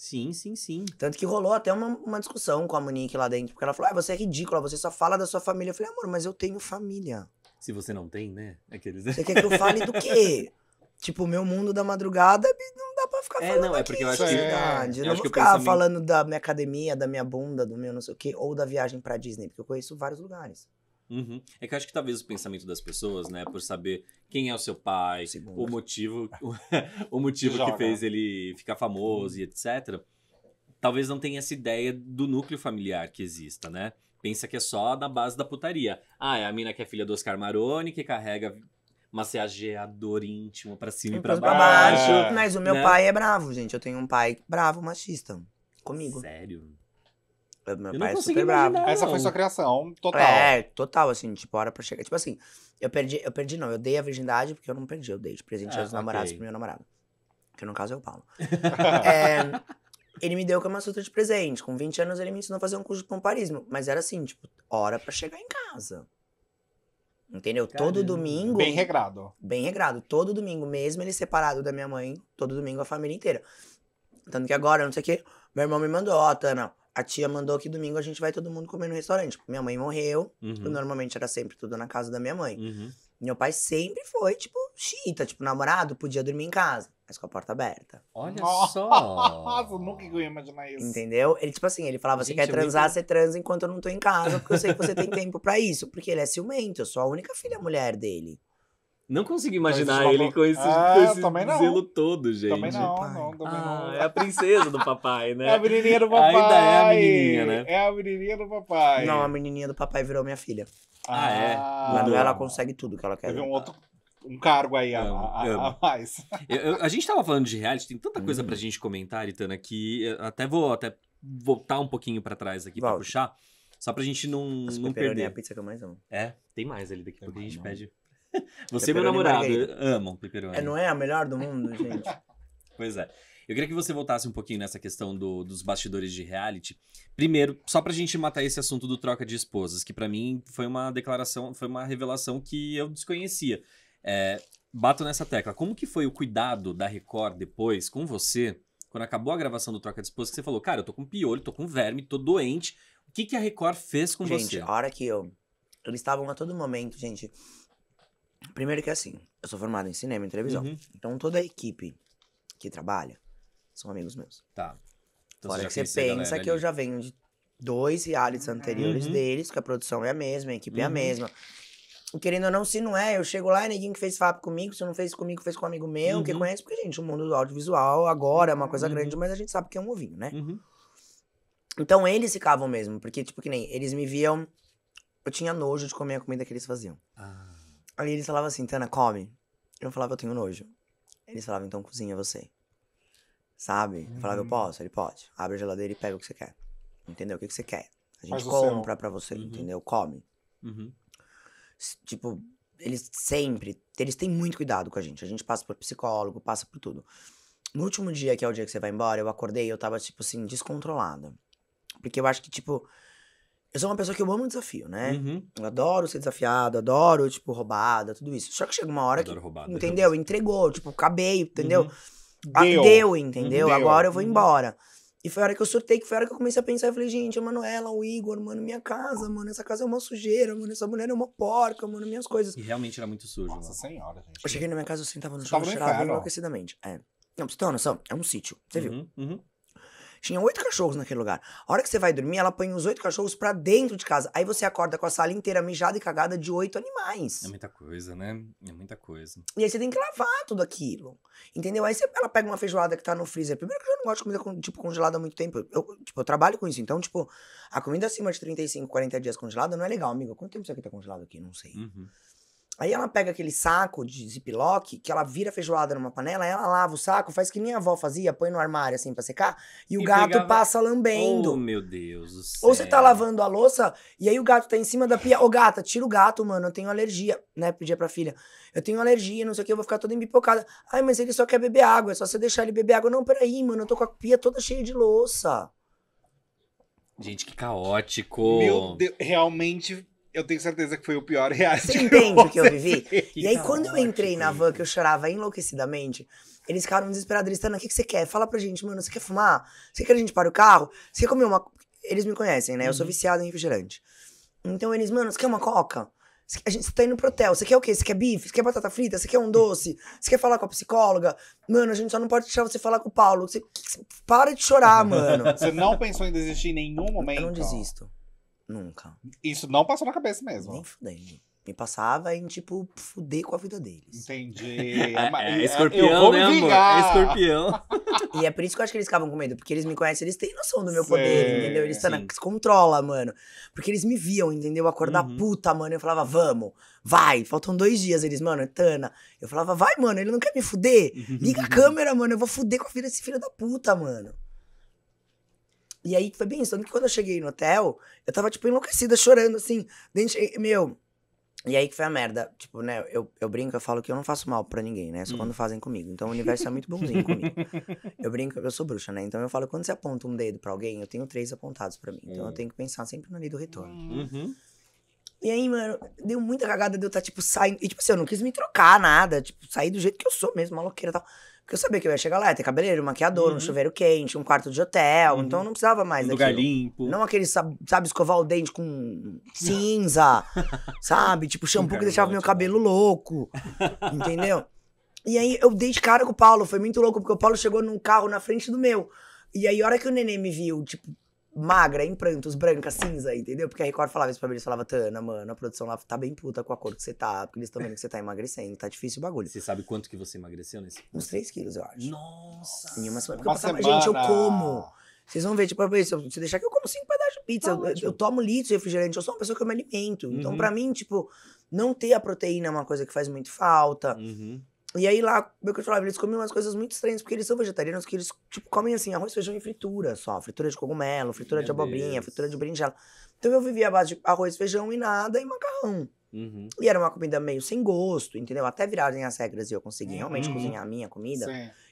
Sim, sim, sim. Tanto que rolou até uma, uma discussão com a Monique lá dentro, porque ela falou: ah, você é ridícula, você só fala da sua família. Eu falei, amor, mas eu tenho família. Se você não tem, né? Aqueles... Você quer que eu fale do quê? *laughs* tipo, o meu mundo da madrugada não dá pra ficar é, falando. Não, é porque eu acho que. É, eu, não vou ficar falando da minha academia, da minha bunda, do meu não sei o quê, ou da viagem pra Disney, porque eu conheço vários lugares. Uhum. É que eu acho que talvez o pensamento das pessoas, né, por saber quem é o seu pai, Segunda. o motivo, *laughs* o motivo Joga. que fez ele ficar famoso uhum. e etc. Talvez não tenha essa ideia do núcleo familiar que exista, né? Pensa que é só na base da putaria. Ah, é a mina que é filha do Oscar Maroni, que carrega massageador íntimo para cima e pra baixo. baixo. Mas o meu né? pai é bravo, gente. Eu tenho um pai bravo, machista. Comigo. Sério? meu eu pai é super imaginar, bravo. Essa foi sua criação total. É, total, assim, tipo, hora pra chegar. Tipo assim, eu perdi, eu perdi não, eu dei a virgindade porque eu não perdi, eu dei de presente ah, aos okay. namorados pro meu namorado. Que no caso é o Paulo. *laughs* é, ele me deu o Kama Sutra de presente. Com 20 anos ele me ensinou a fazer um curso de pomparismo. Mas era assim, tipo, hora pra chegar em casa. Entendeu? Caramba. Todo domingo. Bem regrado. Bem regrado. Todo domingo, mesmo ele separado da minha mãe, todo domingo a família inteira. Tanto que agora, não sei o quê, meu irmão me mandou, ó, oh, Tana, a tia mandou que domingo a gente vai todo mundo comer no restaurante. Tipo, minha mãe morreu, tipo, uhum. normalmente era sempre tudo na casa da minha mãe. Uhum. Meu pai sempre foi, tipo, chita, tipo, namorado, podia dormir em casa, mas com a porta aberta. Olha só! *laughs* eu nunca ia imaginar isso. Entendeu? Ele, tipo assim, ele falava, gente, você quer transar, você transa enquanto eu não tô em casa, porque eu sei que você tem *laughs* tempo para isso. Porque ele é ciumento, eu sou a única filha mulher dele. Não consigo imaginar é ele com esse, ah, com zelo todo, gente. Também não, não, também ah, não. É a princesa do papai, né? É a menininha do papai. *laughs* Ainda é a menininha, né? É a menininha do papai. Não, a menininha do papai virou minha filha. Ah, é? Lá ah. ela consegue tudo que ela quer. Teve um outro um cargo aí a, a, a mais. *laughs* Eu, eu, a gente tava falando de reality, tem tanta coisa hum. pra uhum. gente comentar, Itana, que até vou até voltar um pouquinho pra trás aqui Volte. pra puxar. Só pra gente não, As não perder. a pizza que eu mais amo. É, tem mais ali daqui a pouco a gente não. pede. *laughs* Você é e meu namorado amam pepperoni. É, não é a melhor do mundo, gente? *laughs* pois é. Eu queria que você voltasse um pouquinho nessa questão do, dos bastidores de reality. Primeiro, só pra gente matar esse assunto do troca de esposas, que para mim foi uma declaração, foi uma revelação que eu desconhecia. É, bato nessa tecla. Como que foi o cuidado da Record depois com você, quando acabou a gravação do Troca de Esposas, que você falou, cara, eu tô com piolho, tô com verme, tô doente. O que, que a Record fez com gente, você? Gente, a hora que eu... Eles estavam a todo momento, gente Primeiro que é assim, eu sou formado em cinema e televisão. Uhum. Então toda a equipe que trabalha são amigos meus. Tá. Então, Fora você que você pensa que ali. eu já venho de dois realities uhum. anteriores uhum. deles, que a produção é a mesma, a equipe uhum. é a uhum. mesma. querendo ou não, se não é, eu chego lá e ninguém que fez FAP comigo, se não fez comigo, fez com um amigo meu, que uhum. conhece, porque, gente, o mundo do audiovisual agora é uma coisa grande, mas a gente sabe que é um ovinho, né? Então eles ficavam mesmo, porque, tipo, que nem eles me viam. Eu tinha nojo de comer a comida que eles faziam. Ah. Aí eles falavam assim, Tana, come. Eu falava, eu tenho nojo. Eles falavam, então cozinha você. Sabe? Eu falava, eu uhum. posso? Ele pode. Abre a geladeira e pega o que você quer. Entendeu? O que, que você quer? A gente Faz compra pra você, uhum. entendeu? Come. Uhum. Tipo, eles sempre. Eles têm muito cuidado com a gente. A gente passa por psicólogo, passa por tudo. No último dia, que é o dia que você vai embora, eu acordei eu tava, tipo assim, descontrolada. Porque eu acho que, tipo, eu sou uma pessoa que eu amo desafio, né? Uhum. Eu adoro ser desafiado, adoro, tipo, roubada, tudo isso. Só que chega uma hora adoro que. Roubada, entendeu? Entregou, tipo, acabei, entendeu? Uhum. deu. deu. Uhum, entendeu? Deu. Agora eu vou uhum. embora. E foi a hora que eu surtei, que foi a hora que eu comecei a pensar. Eu falei, gente, a Manuela, o Igor, mano, minha casa, mano, essa casa é uma sujeira, mano, essa mulher é uma porca, mano, minhas coisas. E realmente era muito sujo. Nossa mano. senhora, gente. Eu cheguei na minha casa, eu sentava no chão, chorava enlouquecidamente. É. Não, pra você ter uma noção, é um sítio, você uhum, viu? Uhum. uhum. Tinha oito cachorros naquele lugar. A hora que você vai dormir, ela põe os oito cachorros para dentro de casa. Aí você acorda com a sala inteira mijada e cagada de oito animais. É muita coisa, né? É muita coisa. E aí você tem que lavar tudo aquilo. Entendeu? Aí você, ela pega uma feijoada que tá no freezer. Primeiro que eu não gosto de comida tipo, congelada há muito tempo. Eu, tipo, eu trabalho com isso. Então, tipo, a comida acima de 35, 40 dias congelada não é legal, amigo. Quanto tempo isso aqui tá congelado aqui? Não sei. Uhum. Aí ela pega aquele saco de ziploc que ela vira feijoada numa panela, ela lava o saco, faz que minha avó fazia, põe no armário assim pra secar, e, e o gato pegava... passa lambendo. Oh, meu Deus do céu. Ou você tá lavando a louça, e aí o gato tá em cima da pia. Ô, oh, gata, tira o gato, mano, eu tenho alergia, né? Pedia pra filha. Eu tenho alergia, não sei o que, eu vou ficar toda embipocada. Ai, mas ele só quer beber água, é só você deixar ele beber água. Não, peraí, mano, eu tô com a pia toda cheia de louça. Gente, que caótico. Meu Deus, realmente eu tenho certeza que foi o pior *laughs* reality. Você entende o que eu vivi? E aí, quando eu entrei na van, que eu chorava enlouquecidamente, eles ficaram desesperados. Eles, Tana, o que, que você quer? Fala pra gente, mano, você quer fumar? Você quer que a gente pare o carro? Você quer comer uma... Eles me conhecem, né? Eu sou uhum. viciado em refrigerante. Então eles, mano, você quer uma coca? A gente tá indo pro hotel. Você quer o quê? Você quer bife? Você quer batata frita? Você quer um doce? Você quer falar com a psicóloga? Mano, a gente só não pode deixar você falar com o Paulo. Você, para de chorar, *laughs* mano. Você não pensou em desistir em nenhum momento? Eu não desisto. Nunca. Isso não passou na cabeça mesmo. Nem fudendo. Me passava em, tipo, fuder com a vida deles. Entendi. *laughs* É, é, é escorpião, né, amor? É escorpião. *laughs* e é por isso que eu acho que eles ficavam com medo. Porque eles me conhecem, eles têm noção do meu Sei. poder, entendeu? Eles estão na... se controla, mano. Porque eles me viam, entendeu? Acordar uhum. puta, mano. Eu falava, vamos, vai. Faltam dois dias. Eles, mano, é Tana. Eu falava, vai, mano, ele não quer me fuder. Uhum. Liga a câmera, mano. Eu vou fuder com a vida desse filho da puta, mano. E aí foi bem isso. Tanto que quando eu cheguei no hotel, eu tava, tipo, enlouquecida, chorando, assim. meu. E aí que foi a merda. Tipo, né, eu, eu brinco, eu falo que eu não faço mal pra ninguém, né? Só hum. quando fazem comigo. Então o universo é muito bonzinho comigo. *laughs* Eu brinco, eu sou bruxa, né? Então eu falo, quando você aponta um dedo pra alguém, eu tenho três apontados pra mim. Então hum. eu tenho que pensar sempre no lei do retorno. Uhum. E aí, mano, deu muita cagada de eu estar, tá, tipo, saindo. E, tipo assim, eu não quis me trocar nada. Tipo, sair do jeito que eu sou mesmo, maloqueira e tal. Porque eu sabia que eu ia chegar lá, ia ter cabeleireiro, maquiador, uhum. um chuveiro quente, um quarto de hotel. Uhum. Então eu não precisava mais um Lugar limpo. Não aquele, sabe, escovar o dente com *laughs* cinza, sabe? Tipo, shampoo um que deixava meu cabelo louco. entendeu? E aí eu dei de cara com o Paulo, foi muito louco, porque o Paulo chegou num carro na frente do meu. E aí, a hora que o neném me viu, tipo, magra, em prantos, branca, cinza, entendeu? Porque a Record falava isso pra mim, eles falavam, Tana, mano, a produção lá tá bem puta com a cor que você tá, porque eles estão vendo que você tá emagrecendo, tá difícil o bagulho. Você sabe quanto que você emagreceu nesse? Uns 3 quilos, eu acho. Nossa! Em uma semana. Porque uma eu passava, gente, eu como. Vocês vão ver, tipo, eu, se deixar que eu como cinco pedaços de pizza, tá eu, eu, tomo litros de refrigerante, eu sou uma pessoa que eu me alimento. Então, uhum. para mim, tipo, não ter a proteína é uma coisa que faz muito falta. Uhum. E aí lá, meu que eu falava, eles comiam umas coisas muito estranhas, porque eles são vegetarianos, que eles, tipo, comem assim, arroz, feijão e fritura só. Fritura de cogumelo, fritura meu de abobrinha, Deus. fritura de berinjela. Então eu vivia à base de arroz, feijão e nada, e macarrão. Uhum. E era uma comida meio sem gosto, entendeu? Até virarem as regras e eu consegui uhum. realmente cozinhar a minha comida,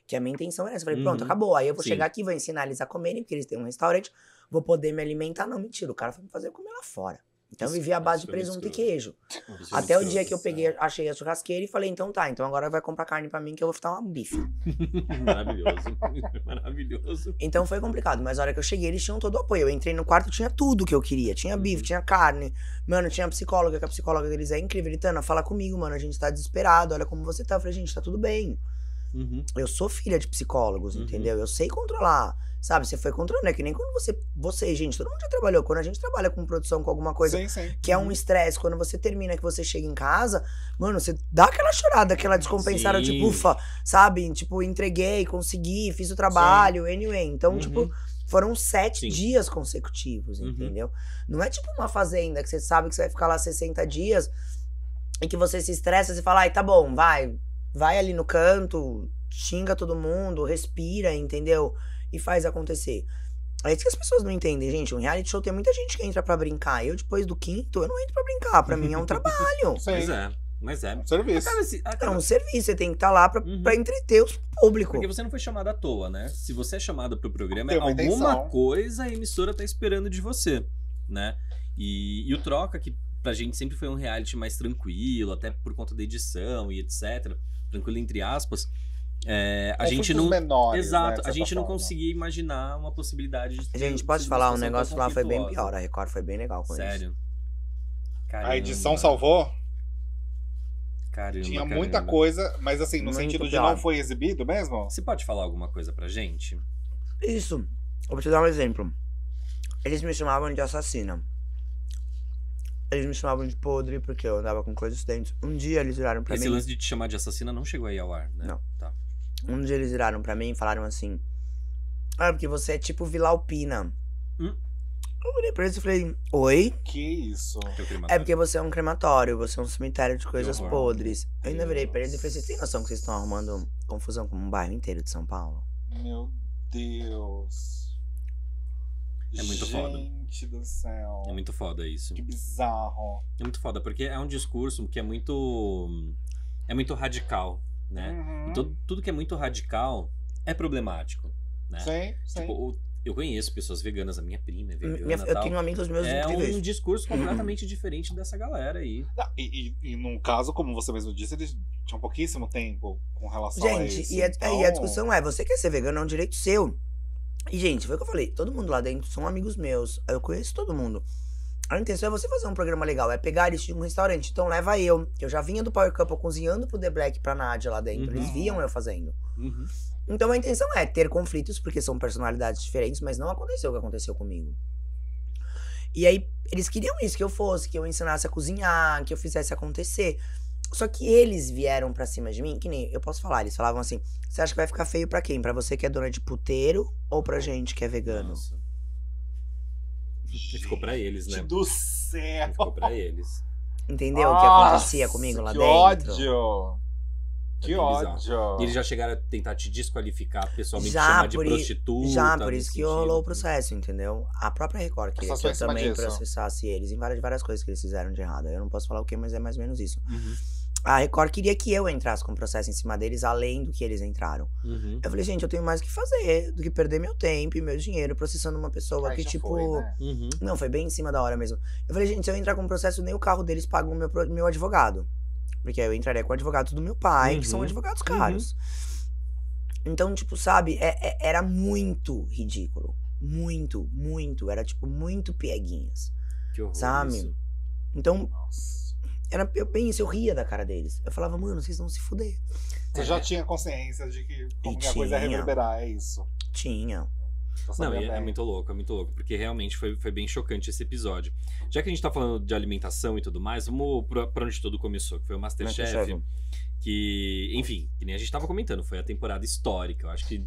que a minha intenção era essa. Eu falei, uhum. pronto, acabou. Aí eu vou Sim. chegar aqui, vou ensinar eles a comerem, porque eles têm um restaurante, vou poder me alimentar. Não, mentira, o cara foi me fazer comer lá fora. Então eu vivia à é base de é presunto e queijo. Até o dia que eu peguei, achei a churrasqueira e falei, então tá, então agora vai comprar carne para mim que eu vou ficar uma bife. *laughs* maravilhoso, *laughs* maravilhoso. Então foi complicado, mas na hora que eu cheguei eles tinham todo o apoio. Eu entrei no quarto, tinha tudo que eu queria. Tinha uhum. bife, tinha carne. Mano, tinha psicóloga, que a psicóloga deles é incrível. Ele, Tana, fala comigo, mano, a gente tá desesperado, olha como você tá. Eu falei, gente, tá tudo bem. Uhum. Eu sou filha de psicólogos, uhum. entendeu? Eu sei controlar. Sabe, você foi controlando, é que nem quando você. Você, gente, todo mundo já trabalhou. Quando a gente trabalha com produção, com alguma coisa sim, sim. que é um uhum. estresse, quando você termina, que você chega em casa, mano, você dá aquela chorada, aquela descompensada, de tipo, ufa, sabe? Tipo, entreguei, consegui, fiz o trabalho, anyway. Então, uhum. tipo, foram sete Sim. dias consecutivos, uhum. entendeu? Não é tipo uma fazenda que você sabe que você vai ficar lá 60 dias e que você se estressa e fala, ai, tá bom, vai, vai ali no canto, xinga todo mundo, respira, entendeu? E faz acontecer. É isso que as pessoas não entendem, gente. Um reality show tem muita gente que entra para brincar. Eu, depois do quinto, eu não entro para brincar. Para mim é um *laughs* trabalho. Pois é. Mas é. é. Um serviço. Acaba, acaba... É um serviço, você tem que estar tá lá pra, uhum. entreter o público. Porque você não foi chamado à toa, né? Se você é chamado pro programa, é alguma intenção. coisa a emissora tá esperando de você, né? E, e o Troca, que pra gente sempre foi um reality mais tranquilo, até por conta da edição e etc tranquilo entre aspas, é, a gente não. Menores, né, Exato, né, a gente não conseguia imaginar uma possibilidade de. Ter, gente, pode falar, um negócio lá foi bem pior, a Record foi bem legal com Sério? isso. Sério. A edição salvou? Caramba, Tinha caramba. muita coisa, mas assim, no Muito sentido pior. de não foi exibido mesmo? Você pode falar alguma coisa pra gente? Isso. Eu vou te dar um exemplo. Eles me chamavam de assassina. Eles me chamavam de podre porque eu andava com coisas dentro. Um dia eles viraram pra Esse mim. Esse lance de te chamar de assassina não chegou aí ao ar, né? Não. Tá. Um dia eles viraram pra mim e falaram assim: Ah, porque você é tipo Vila Alpina. Hum? Eu olhei pra eles e falei: Oi? Que isso? É porque você é um crematório, você é um cemitério de coisas podres. Eu ainda virei pra eles e falei: assim, Vocês têm noção que vocês estão arrumando confusão com um bairro inteiro de São Paulo? Meu Deus. É muito Gente foda. Gente do céu. É muito foda isso. Que bizarro. É muito foda, porque é um discurso que é muito. É muito radical, né? Uhum. Então, tudo que é muito radical é problemático, né? Sim, sim. Tipo, eu conheço pessoas veganas, a minha prima é vegana. Minha, eu tal. tenho amigos meus É incríveis. um discurso uhum. completamente diferente dessa galera aí. e, e, e num caso, como você mesmo disse, eles tinham pouquíssimo tempo com relação Gente, a isso. Gente, então... e, a então, discussão é: você quer ser vegano é um direito seu. E, gente, foi o que eu falei. Todo mundo lá dentro são amigos meus. Eu conheço todo mundo. A intenção é você fazer um programa legal, é pegar eles de um restaurante. Então leva eu, eu já vinha do Power Couple cozinhando pro The Black, pra Nádia lá dentro. Uhum. Eles viam eu fazendo. Uhum. Então a intenção é ter conflitos, porque são personalidades diferentes, mas não aconteceu o que aconteceu comigo. E aí, eles queriam isso, que eu fosse, que eu ensinasse a cozinhar, que eu fizesse acontecer. Só que eles vieram pra cima de mim, que nem eu posso falar, eles falavam assim: você acha que vai ficar feio pra quem? Pra você que é dona de puteiro ou pra gente que é vegano? Nossa. Ficou pra eles, né? Do céu! Ficou pra eles. Entendeu Nossa, o que acontecia comigo lá que dentro? Ódio. Que é ódio! eles já chegaram a tentar te desqualificar pessoalmente, já chamar de prostituta. Já, por isso que sentido. rolou o processo, entendeu? A própria Record é queria que eu também disso. processasse eles em várias, várias coisas que eles fizeram de errado. Eu não posso falar o que, mas é mais ou menos isso. Uhum a Record queria que eu entrasse com o processo em cima deles, além do que eles entraram. Uhum. Eu falei, gente, eu tenho mais o que fazer do que perder meu tempo e meu dinheiro processando uma pessoa Aí que, tipo. Foi, né? uhum. Não, foi bem em cima da hora mesmo. Eu falei, gente, se eu entrar com o processo, nem o carro deles paga o meu, meu advogado. Porque eu entraria com o advogado do meu pai, uhum. que são uhum. advogados uhum. caros. Então, tipo, sabe, é, é, era muito ridículo. Muito, muito. Era, tipo, muito pieguinhas. Que horror. Sabe? Isso. Então. Nossa era, eu, penso eu ria da cara deles. Eu falava, mano, vocês vão se fuder. Você é. já tinha consciência de que como minha coisa ia reverberar, é isso? Tinha. Então, não, é, é, muito louco, é muito louco, porque realmente foi, foi bem chocante esse episódio. Já que a gente tá falando de alimentação e tudo mais, vamos pra, pra onde tudo começou, que foi o Masterchef. Masterchef. Que, enfim, que nem a gente tava comentando, foi a temporada histórica. Eu acho que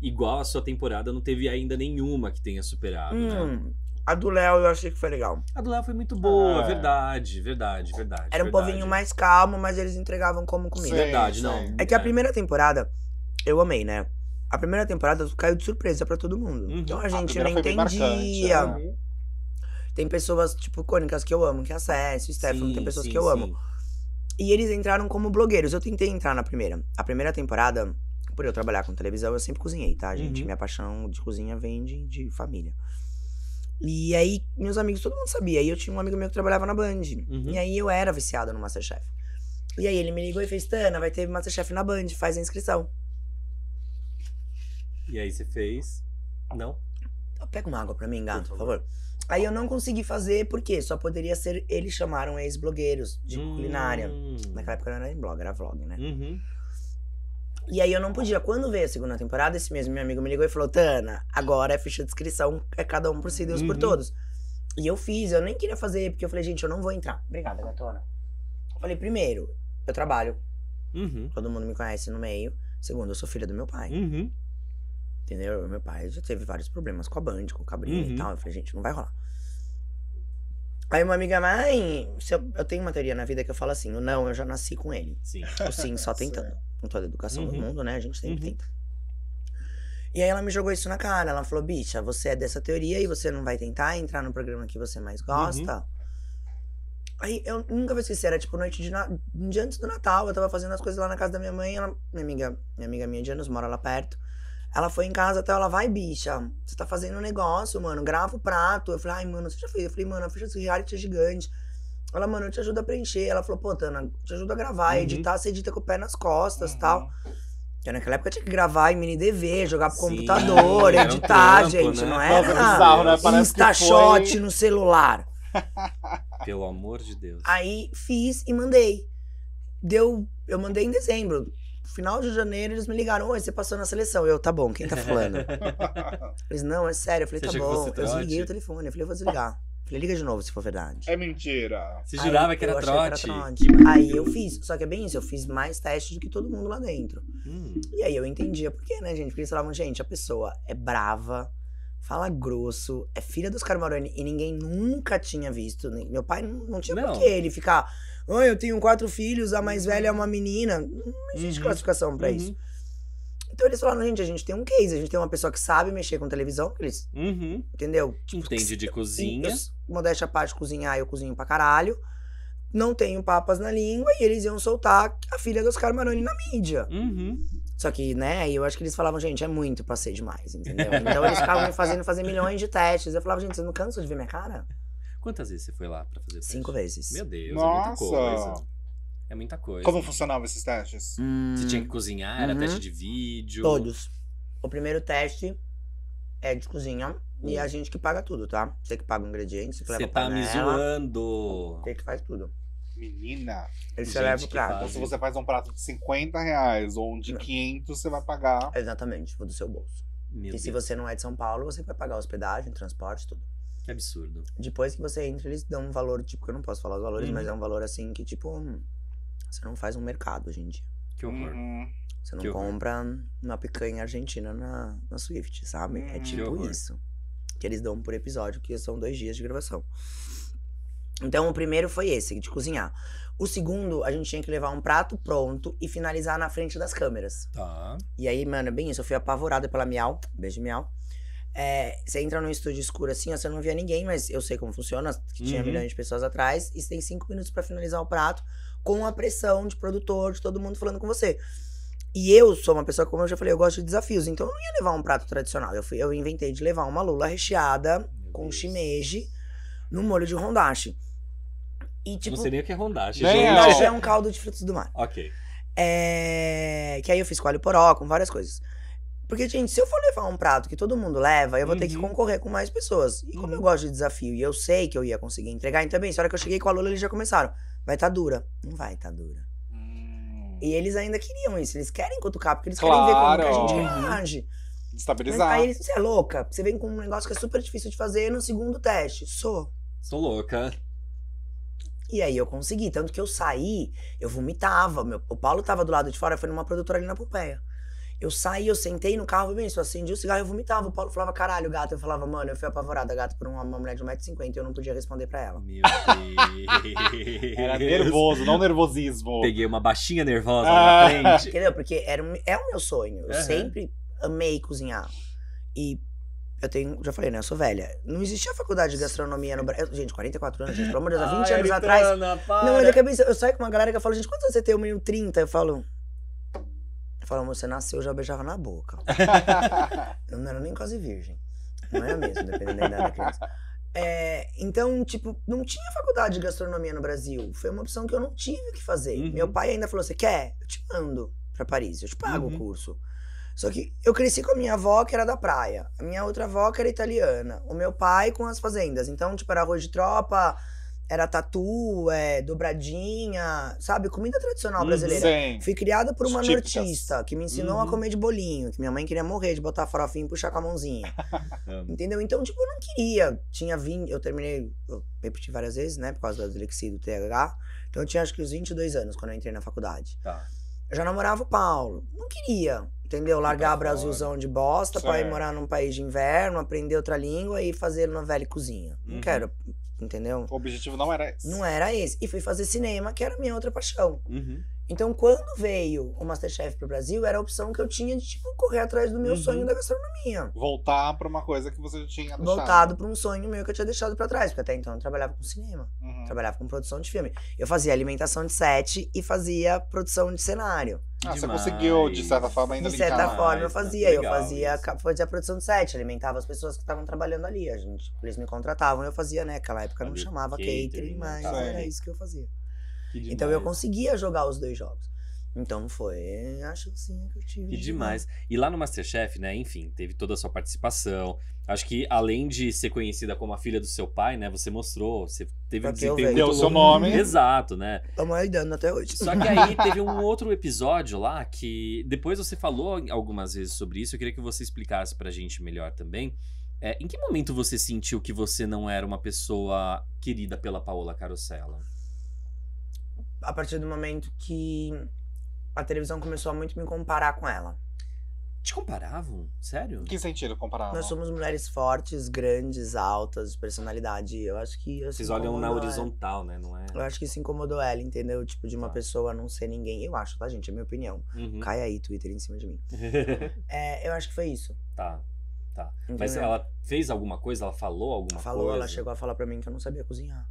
igual a sua temporada não teve ainda nenhuma que tenha superado, né? hum, né? A do Léo eu achei que foi legal. A do Léo foi muito boa, ah, é. verdade, verdade, verdade. Era um verdade. povinho mais calmo, mas eles entregavam como comida. Sim, verdade, sim. não. É que a é. primeira temporada, eu amei, né? A primeira temporada caiu de surpresa para todo mundo. Uhum. Então a gente a entendia. né? Tem pessoas, tipo, cônicas que eu amo, que é o Stefano, tem pessoas sim, que eu amo. E eles entraram como blogueiros. Eu tentei entrar na primeira. A primeira temporada, por eu trabalhar com televisão, eu sempre cozinhei, tá, gente? Uhum. Minha paixão de cozinha vem de, de família. E aí, meus amigos, todo mundo sabia. E eu tinha um amigo meu que trabalhava na Band. Uhum. E aí eu era viciado no Masterchef. E aí ele me ligou e fez: Tana, vai ter Masterchef na Band, faz a inscrição. E aí você fez? Não? Pega uma água pra mim, gato, por favor. Aí eu não consegui fazer, porque só poderia ser. Eles chamaram ex-blogueiros de hum. culinária. Naquela época não era blog, era vlog, né? Uhum. E aí eu não podia. Quando veio a segunda temporada, esse mesmo meu amigo me ligou e falou: Tana, agora é ficha de inscrição, é cada um por si, Deus uhum. por todos. E eu fiz, eu nem queria fazer, porque eu falei, gente, eu não vou entrar. Obrigada, gatona. Eu falei, primeiro, eu trabalho. Uhum. Todo mundo me conhece no meio. Segundo, eu sou filha do meu pai. Uhum. Entendeu? Meu pai já teve vários problemas com a Band, com o Cabrinho e uhum. tal. Eu falei, gente, não vai rolar. Aí uma amiga, mãe, eu, eu, tenho uma teoria na vida que eu falo assim: o não, eu já nasci com ele. Sim. O sim, só tentando. *laughs* com toda a educação uhum. do mundo, né? A gente sempre uhum. tenta. E aí ela me jogou isso na cara. Ela falou, bicha, você é dessa teoria e você não vai tentar entrar no programa que você mais uhum. gosta. Uhum. Aí eu nunca vou esquecer, era tipo noite de, na... antes do Natal, eu tava fazendo as coisas lá na casa da minha mãe, ela... minha amiga, minha amiga minha de anos mora lá perto. Ela foi em casa até então ela, vai, bicha, você tá fazendo um negócio, mano, grava o prato. Eu falei, ai, mano, você já fez? Eu falei, mano, a ficha desse reality é gigante. Ela, mano, eu te ajudo a preencher. Ela falou, pô, Tana, te ajudo a gravar, uhum. editar, você edita com o pé nas costas uhum. tal. Porque naquela época tinha que gravar em mini DV, jogar pro Sim, computador, editar, um gente. Né? Não era né? Instashot foi... no celular. *laughs* Pelo amor de Deus. Aí fiz e mandei. Deu. Eu mandei em dezembro. Final de janeiro, eles me ligaram, oi, você passou na seleção. Eu, tá bom, quem tá falando? *laughs* eles, não, é sério. Eu falei, você tá bom. Eu desliguei o telefone. Eu falei, eu vou desligar. Falei, liga de novo se for verdade. É mentira. Você jurava que, era que era trote? Aí eu fiz. Só que é bem isso, eu fiz mais testes do que todo mundo lá dentro. Hum. E aí eu entendia por quê, né, gente? Porque eles falavam, gente, a pessoa é brava, fala grosso, é filha dos Carmaroni e ninguém nunca tinha visto. Meu pai não tinha o por que ele ficar. Oh, eu tenho quatro filhos, a mais uhum. velha é uma menina. Não existe uhum. classificação para uhum. isso. Então eles falaram, gente, a gente tem um case, a gente tem uma pessoa que sabe mexer com televisão, eles. Uhum. Entendeu? Tipo, Entende que, de cozinha. Eu, modéstia parte, cozinhar, eu cozinho pra caralho. Não tenho papas na língua e eles iam soltar a filha dos Oscar Maroni na mídia. Uhum. Só que, né, eu acho que eles falavam, gente, é muito pra ser demais, entendeu? *laughs* Então eles ficavam me fazendo fazer milhões de testes. Eu falava, gente, você não cansa de ver minha cara? Quantas vezes você foi lá pra fazer teste? Cinco vezes. Meu Deus, Nossa. é muita coisa. É muita coisa. Como funcionavam esses testes? Hum. Você tinha que cozinhar, era uhum. teste de vídeo. Todos. O primeiro teste é de cozinha. Uhum. E hum. a gente que paga tudo, tá? Você que paga o ingrediente, você que leva Você tá me zoando. Você que faz tudo. Menina. Ele você leva o prato. Então, se você faz um prato de 50 reais ou um de não. 500, você vai pagar. Exatamente, do seu bolso. Meu e Deus. se você não é de São Paulo, você vai pagar hospedagem, transporte, tudo. Que absurdo. Depois que você entra, eles dão um valor, tipo, que eu não posso falar os valores, uhum. mas é um valor assim que, tipo. Você não faz um mercado hoje em dia. Que horror. Uhum. Você não que compra horror. uma picanha argentina na, na Swift, sabe? É uhum. tipo que isso. Que eles dão por episódio, que são dois dias de gravação. Então, o primeiro foi esse, de cozinhar. O segundo, a gente tinha que levar um prato pronto e finalizar na frente das câmeras. Tá. E aí, mano, é bem isso. Eu fui apavorada pela Miau. Beijo, Miau. É, você entra num estúdio escuro assim, você não via ninguém, mas eu sei como funciona, que tinha uhum. milhões de pessoas atrás, e você tem cinco minutos para finalizar o prato com a pressão de produtor, de todo mundo falando com você. E eu sou uma pessoa, como eu já falei, eu gosto de desafios. Então eu não ia levar um prato tradicional. Eu, fui, eu inventei de levar uma lula recheada Meu com Deus. shimeji no molho de rondache. E, tipo, não sei nem o que é rondache. Rondache é, é um caldo de frutos do mar. Ok. É... Que aí eu fiz com alho poró, com várias coisas. Porque, gente, se eu for levar um prato que todo mundo leva, eu vou uhum. ter que uhum. concorrer com mais pessoas. E como uhum. eu gosto de desafio e eu sei que eu ia conseguir entregar, então é bem, na hora que eu cheguei com a Lula, eles já começaram vai estar tá dura. Não vai estar tá dura. Hum. E eles ainda queriam isso, eles querem cutucar, porque eles claro. querem ver como que a gente uhum. reage. Estabilizar. Mas aí eles, você é louca, você vem com um negócio que é super difícil de fazer no segundo teste. Sou. Sou louca. E aí eu consegui, tanto que eu saí, eu vomitava. Meu, o Paulo tava do lado de fora, foi numa produtora ali na Pompeia. Eu saí, eu sentei no carro, bem, eu acendi o cigarro, eu vomitava. O Paulo falava, caralho, gato. Eu falava, mano, eu fui apavorada, gato, por uma, uma mulher de 1,50m e eu não podia responder pra ela. Meu Deus. era nervoso, não nervosismo. Peguei uma baixinha nervosa ah. na frente. Entendeu? Porque era, um, é o meu sonho. Eu uhum. sempre amei cozinhar. E eu tenho, já falei, né? Eu sou velha. Não existia faculdade de gastronomia no Brasil. Gente, 44 anos, gente, pelo amor de Deus, há 20 Ai, anos Ana, atrás. Para. Não, eu, acabei, eu saio com uma galera que fala, gente, quantos anos você tem? Eu meio 30. Eu falo, Falaram, você nasceu, já beijava na boca. *laughs* eu não era nem quase virgem. Não é mesmo, dependendo da idade da criança. É, então, tipo, não tinha faculdade de gastronomia no Brasil. Foi uma opção que eu não tive que fazer. Uhum. Meu pai ainda falou: Você assim, quer? Eu te mando pra Paris, eu te pago uhum. o curso. Só que eu cresci com a minha avó, que era da praia. A minha outra avó, que era italiana. O meu pai com as fazendas. Então, tipo, era arroz de tropa, era tatu, é, dobradinha, sabe? Comida tradicional uhum. brasileira. Sim. Fui criada por uma Típicas. nortista que me ensinou uhum. a comer de bolinho, que minha mãe queria morrer de botar farofinha e puxar com a mãozinha. *laughs* Entendeu? Então, tipo, eu não queria. Tinha 20, eu terminei, eu repeti várias vezes, né, por causa da dislexia do TH. Então, eu tinha acho que os 22 anos quando eu entrei na faculdade. Tá. Eu já namorava o Paulo. Não queria, entendeu? Largar a Brasilzão de bosta certo. pra ir morar num país de inverno, aprender outra língua e fazer novela e cozinha. Uhum. Não quero entendeu? O objetivo não era esse. Não era esse. E fui fazer cinema, que era a minha outra paixão. Uhum. Então, quando veio o Masterchef o Brasil, era a opção que eu tinha de, tipo, correr atrás do meu uhum. sonho da gastronomia. Voltar para uma coisa que você já tinha deixado. Voltado para um sonho meu que eu tinha deixado para trás. Porque até então eu trabalhava com cinema. Uhum. Trabalhava com produção de filme. Eu fazia alimentação de set e fazia produção de cenário. Ah, você conseguiu, de certa forma, ainda De certa mais, forma, eu fazia. Né? eu fazia, fazia produção de set, alimentava as pessoas que estavam trabalhando ali. A gente, eles me contratavam, eu fazia, né? Naquela época eu não chamava catering, catering mas tá. era isso que eu fazia. Então eu conseguia jogar os dois jogos. Então foi Acho assim que eu tive. E demais. E lá no Masterchef, né, enfim, teve toda a sua participação. Acho que além de ser conhecida como a filha do seu pai, né, você mostrou, você teve Porque um desempenho. Deu seu nome. Exato, né? Estamos aí dando até hoje. Só que aí *laughs* teve um outro episódio lá que depois você falou algumas vezes sobre isso. Eu queria que você explicasse pra gente melhor também. É, em que momento você sentiu que você não era uma pessoa querida pela Paola Carosella? a partir do momento que a televisão começou a muito me comparar com ela. Te comparavam? Sério? Que sentido comparavam? Nós somos mulheres fortes, grandes, altas, personalidade. Eu acho que. Assim, Vocês olham na horizontal, ela. né? Não é? Eu acho que isso incomodou ela, entendeu? Tipo, de uma tá. pessoa não ser ninguém. Eu acho, tá, gente? É minha opinião. Uhum. Cai aí, Twitter, em cima de mim. *laughs* é, eu acho que foi isso. Tá. Tá. Entendeu? Mas ela fez alguma coisa? Ela falou alguma falou, coisa? Falou, ela chegou a falar pra mim que eu não sabia cozinhar.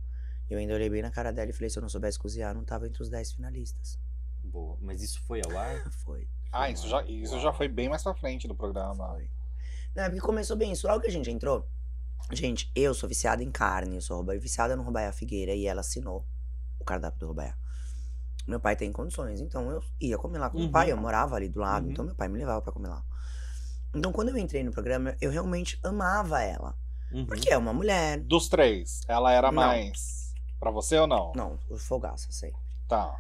Eu ainda olhei bem na cara dela e falei: se eu não soubesse cozinhar, não tava entre os 10 finalistas. Boa. Mas isso foi ao ar? *laughs* foi. Ah, isso já, isso já foi bem mais pra frente do programa. Foi. Não, é porque começou bem isso. Logo que a gente entrou, gente, eu sou viciada em carne, eu sou viciada no Rubaiá Figueira e ela assinou o cardápio do Rubaiá. Meu pai tem condições, então eu ia comer lá com uhum. pai, eu uhum. morava ali do lado, então uhum. então meu pai me levava para comer lá. Então quando eu entrei no programa, eu realmente amava ela. Uhum. Porque é uma mulher. Dos três, ela era Não. mais. Pra você ou não? Não, o Fogaça sempre. Tá.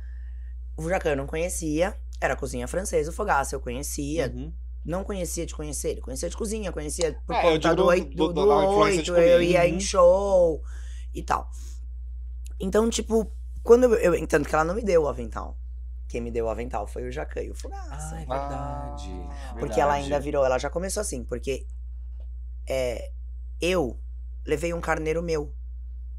O Jacan eu não conhecia, era cozinha francesa, o Fogaça eu conhecia. Uhum. Não conhecia de conhecer ele, conhecia de cozinha, conhecia por é, conta do, do, do, do, oito, eu ia em uhum. show e tal. Então, tipo, quando eu, eu. Tanto que ela não me deu o avental quem me deu o avental foi o Jacan e o Fogaça. Ah, é ah, verdade. Porque verdade. ela ainda virou, ela já começou assim, porque é, eu levei um carneiro meu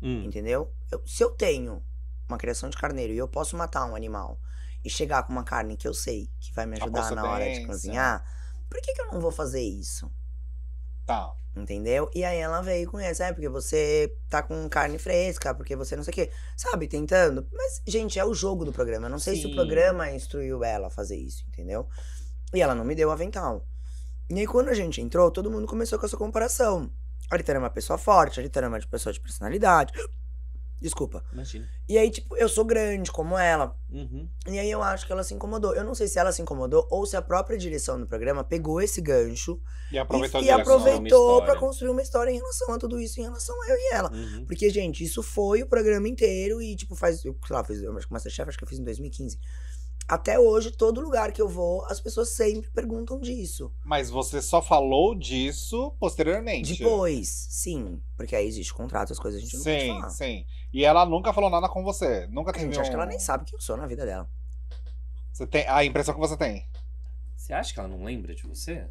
Hum. Entendeu? Eu, se eu tenho uma criação de carneiro e eu posso matar um animal e chegar com uma carne que eu sei que vai me ajudar na hora de cozinhar, por que, que eu não vou fazer isso? Tá. Entendeu? E aí ela veio com essa, é porque você tá com carne fresca, porque você não sei o quê. Sabe, tentando. Mas, gente, é o jogo do programa. Eu não sei Sim. se o programa instruiu ela a fazer isso, entendeu? E ela não me deu avental. E aí, quando a gente entrou, todo mundo começou com essa comparação. A então, Litana é uma pessoa forte, a então, Litana é uma pessoa de personalidade. Desculpa. Imagina. E aí, tipo, eu sou grande como ela. Uhum. E aí eu acho que ela se incomodou. Eu não sei se ela se incomodou ou se a própria direção do programa pegou esse gancho e aproveitou, e, e aproveitou para construir uma história em relação a tudo isso, em relação a eu e ela. Uhum. Porque, gente, isso foi o programa inteiro e, tipo, faz. Eu, sei lá, fiz, eu acho que Masterchef acho que eu fiz em 2015. Até hoje, todo lugar que eu vou, as pessoas sempre perguntam disso. Mas você só falou disso posteriormente? Depois, sim. Porque aí existe contrato, as coisas a gente não sim, pode falar. Sim, sim. E ela nunca falou nada com você? Nunca teve A gente um... acha que ela nem sabe quem eu sou na vida dela. Você tem a impressão que você tem? Você acha que ela não lembra de você?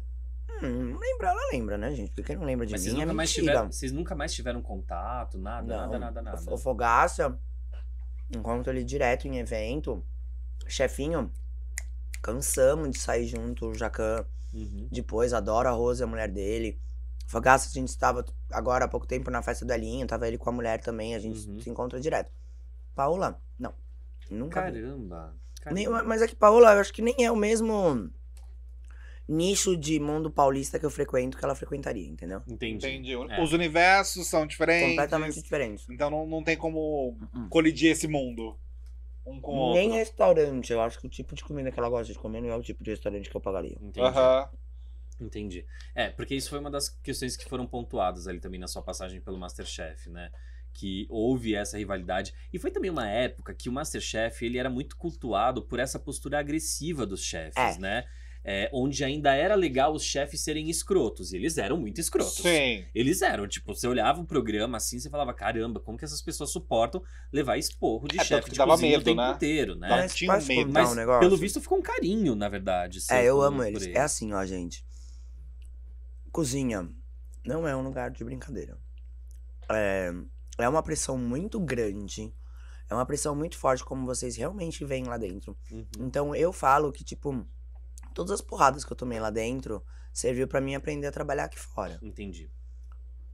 Hum, lembra, ela lembra, né, gente? Porque quem não lembra de Mas mim vocês é nunca, é mais tiveram, vocês nunca mais tiveram contato, nada, não. nada, nada, nada. O Fogaça, encontro ele direto em evento chefinho, cansamos de sair junto, o Jacan. Uhum. Depois, adoro a Rose, a mulher dele. Fogaça, a gente estava agora há pouco tempo na festa do Elinho, tava ele com a mulher também, a gente uhum. se encontra direto. Paola, não. Nunca. Caramba! Nem, mas é que Paola, eu acho que nem é o mesmo nicho de mundo paulista que eu frequento que ela frequentaria, entendeu? Entendi. Entendi. É. Os universos são diferentes. Completamente diferentes. Então não, não tem como hum, hum. colidir esse mundo um com Nem outro. restaurante. Eu acho que o tipo de comida que ela gosta de comer não é o tipo de restaurante que eu pagaria. Entendi. Uhum. Entendi. É, porque isso foi uma das questões que foram pontuadas ali também na sua passagem pelo Masterchef, né? Que houve essa rivalidade. E foi também uma época que o Masterchef ele era muito cultuado por essa postura agressiva dos chefes, é. né? é, onde ainda era legal os chefes serem escrotos. E eles eram muito escrotos. Sim. Eles eram, tipo, você olhava o programa assim, você falava, caramba, como que essas pessoas suportam levar esporro de é, chefe de dava medo, o tempo né? inteiro, né? Mas, tinha mas, medo. mas um negócio. pelo visto ficou um carinho, na verdade. é, eu amo eles. eles. É assim, ó, gente. Cozinha não é um lugar de brincadeira. É, é uma pressão muito grande. É uma pressão muito forte, como vocês realmente veem lá dentro. Uhum. Então eu falo que, tipo, todas as porradas que eu tomei lá dentro serviu para mim aprender a trabalhar aqui fora. Entendi.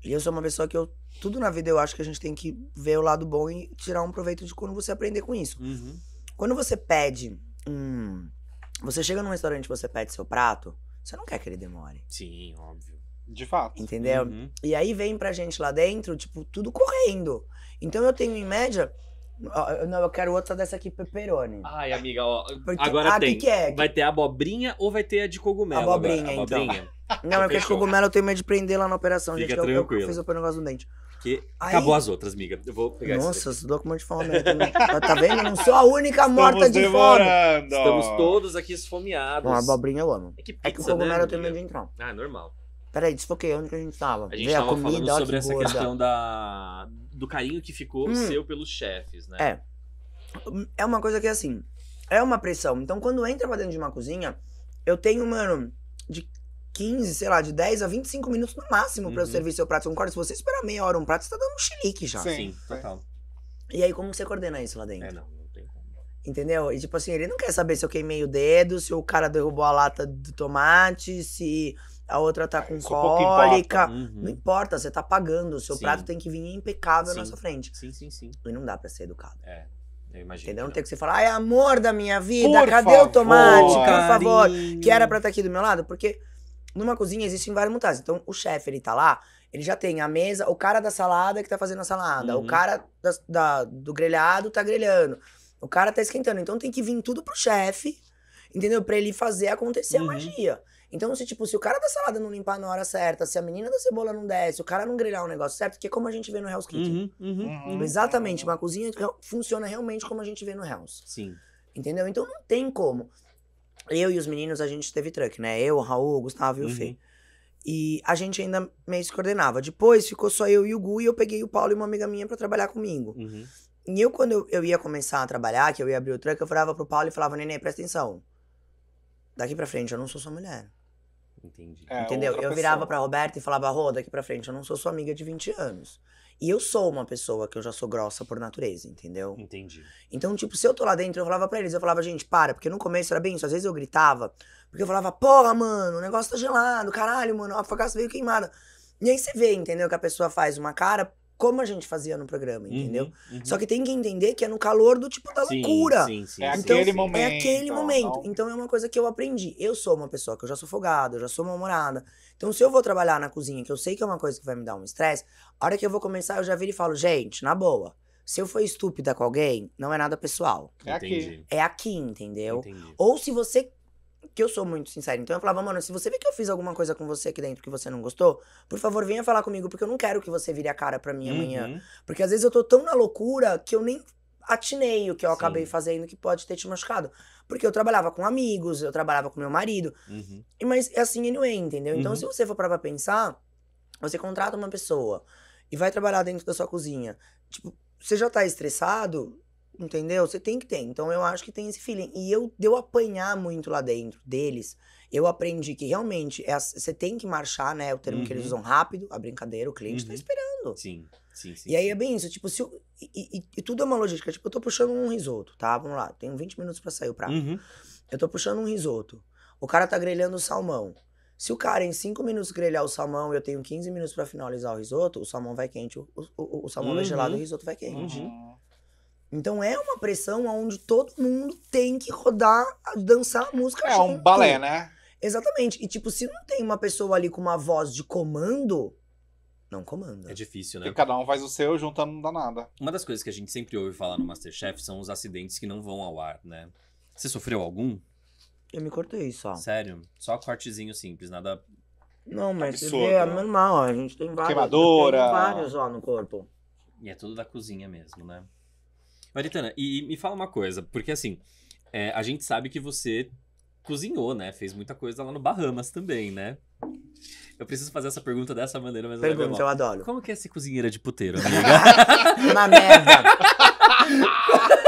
E eu sou uma pessoa que eu. Tudo na vida eu acho que a gente tem que ver o lado bom e tirar um proveito de quando você aprender com isso. Uhum. Quando você pede. Hum, você chega num restaurante e você pede seu prato, você não quer que ele demore. Sim, óbvio. De fato. Entendeu? Uhum. E aí vem pra gente lá dentro, tipo, tudo correndo. Então eu tenho, em média, não, eu quero outra dessa aqui, pepperoni. Ai, amiga, ó. Porque, agora ah, tem. Que que é? Vai ter a abobrinha ou vai ter a de cogumelo? Abobrinha, agora? então. *laughs* Não, é porque a de cogumelo eu tenho medo de prender lá na operação, Fica gente. Eu, tranquilo. Eu, eu fiz o negócio do dente. Que Aí... acabou as outras, amiga. Eu vou pegar Nossa, esse documento de fome. tá vendo? Eu não sou a única morta Estamos de demorando. fome. Estamos todos aqui esfomeados. Não, abobrinha eu amo. É que, pizza, é que o né, cogumelo né, eu tenho medo de entrar. Ah, normal. Peraí, desfoquei, onde que a gente tava? A gente Vê tava a comida, falando sobre que essa questão da, do carinho que ficou hum. seu pelos chefes, né? É. É uma coisa que, é assim, é uma pressão. Então, quando entra pra dentro de uma cozinha, eu tenho, mano, de 15, sei lá, de 10 a 25 minutos no máximo uhum. pra eu uhum. servir seu prato. concordo Se você esperar meia hora um prato, você tá dando um chilique já. Sim, Sim é. total. E aí, como você coordena isso lá dentro? É, não, não tem como. Entendeu? E tipo assim, ele não quer saber se eu queimei o dedo, se o cara derrubou a lata do tomate, se a outra tá com Isso cólica. Importa. Uhum. Não importa, você tá pagando. O seu sim. prato tem que vir impecável sim. na sua frente. Sim, sim, sim. E não dá pra ser educado. É. Eu imagino. Entendeu? Não, não tem que você falar, ai, amor da minha vida, por cadê favor, o tomate, por favor? Que era pra estar tá aqui do meu lado, porque numa cozinha existem várias mudanças. Então, o chefe, ele tá lá, ele já tem a mesa, o cara da salada que tá fazendo a salada, uhum. o cara da, da, do grelhado tá grelhando, o cara tá esquentando. Então, tem que vir tudo pro chefe, entendeu? Pra ele fazer acontecer uhum. a magia. Então, se, tipo, se o cara da salada não limpar na hora certa, se a menina da cebola não desce, o cara não grelhar o um negócio certo, que é como a gente vê no Hell's Kitchen. Uhum, uhum, uhum. Exatamente, uma cozinha funciona realmente como a gente vê no Hell's. Sim. Entendeu? Então não tem como. Eu e os meninos, a gente teve truck, né? Eu, o Raul, o Gustavo e o uhum. Fê. E a gente ainda meio se coordenava. Depois ficou só eu e o Gu, e eu peguei o Paulo e uma amiga minha para trabalhar comigo. Uhum. E eu, quando eu, eu, ia começar a trabalhar, que eu ia abrir o truck, eu falava pro Paulo e falava, Nenê, presta atenção. Daqui pra frente eu não sou sua mulher. Entendi. É, Entendeu? Eu virava para Roberta e falava, Rô, daqui pra frente, eu não sou sua amiga de 20 anos. E eu sou uma pessoa que eu já sou grossa por natureza, entendeu? Entendi. Então, tipo, se eu tô lá dentro, eu falava pra eles, eu falava, gente, para, porque no começo era bem isso, às vezes eu gritava, porque eu falava, porra, mano, o negócio tá gelado, caralho, mano, a fogaça veio queimada. E aí você vê, entendeu, que a pessoa faz uma cara como a gente fazia no programa, uhum, entendeu? Uhum, uhum. Só que tem que entender que é no calor do tipo da sim, loucura. Sim, sim, é então, é aquele momento. É aquele momento. Então é uma coisa que eu aprendi. Eu sou uma pessoa que eu já sou folgada, eu já sou mal-humorada. Então se eu vou trabalhar na cozinha, que eu sei que é uma coisa que vai me dar um estresse, a hora que eu vou começar, eu já viro e falo, gente, na boa. Se eu for estúpida com alguém, não é nada pessoal. É aqui. É aqui, entendeu? Entendi. Ou se você que eu sou muito sincero. Então eu falava, mano, se você vê que eu fiz alguma coisa com você aqui dentro que você não gostou, por favor, venha falar comigo, porque eu não quero que você vire a cara pra mim uhum. amanhã. Porque às vezes eu tô tão na loucura que eu nem atinei o que eu Sim. acabei fazendo que pode ter te machucado. Porque eu trabalhava com amigos, eu trabalhava com meu marido. Uhum. E, mas é assim anyway, entendeu? Então uhum. se você for pra pensar, você contrata uma pessoa e vai trabalhar dentro da sua cozinha. Tipo, você já tá estressado, Entendeu? Você tem que ter. Então eu acho que tem esse feeling. E eu deu apanhar muito lá dentro deles. Eu aprendi que realmente é, você tem que marchar, né? O termo uhum. que eles uhum. usam rápido, a brincadeira, o cliente tá uhum. tá esperando. Sim, sim, sim. E aí sim. é bem isso, tipo, se eu, e, e, e, tudo é uma logística. Tipo, eu tô puxando um risoto, tá? Vamos lá, tenho 20 minutos para sair o prato. Uhum. Eu tô puxando um risoto. O cara tá grelhando o salmão. Se o cara em 5 minutos grelhar o salmão e eu tenho 15 minutos para finalizar o risoto, o salmão vai quente, o, o, o, o salmão uhum. vai gelado, e o uhum. risoto vai quente. Uhum. uhum. Então é uma pressão onde todo mundo tem que rodar, dançar a música É junto. um balé, né? Exatamente. E tipo, se não tem uma pessoa ali com uma voz de comando, não comanda. É difícil, né? Porque cada um faz o seu, juntando não dá nada. Uma das coisas que a gente sempre ouve falar no Masterchef são os acidentes que não vão ao ar, né? Você sofreu algum? Eu me cortei só. Sério? Só cortezinho simples, nada. Não, mas você vê, é né? normal, ó. A gente tem vários. Queimadora. Tem vários, ó, no corpo. E é tudo da cozinha mesmo, né? Maritana, e me fala uma coisa, porque assim, é, a gente sabe que você cozinhou, né? Fez muita coisa lá no Bahamas também, né? Eu preciso fazer essa pergunta dessa maneira, mas Pergunta, eu, adoro. Como que é ser cozinheira de puteiro, *laughs* amiga? Uma merda. *laughs*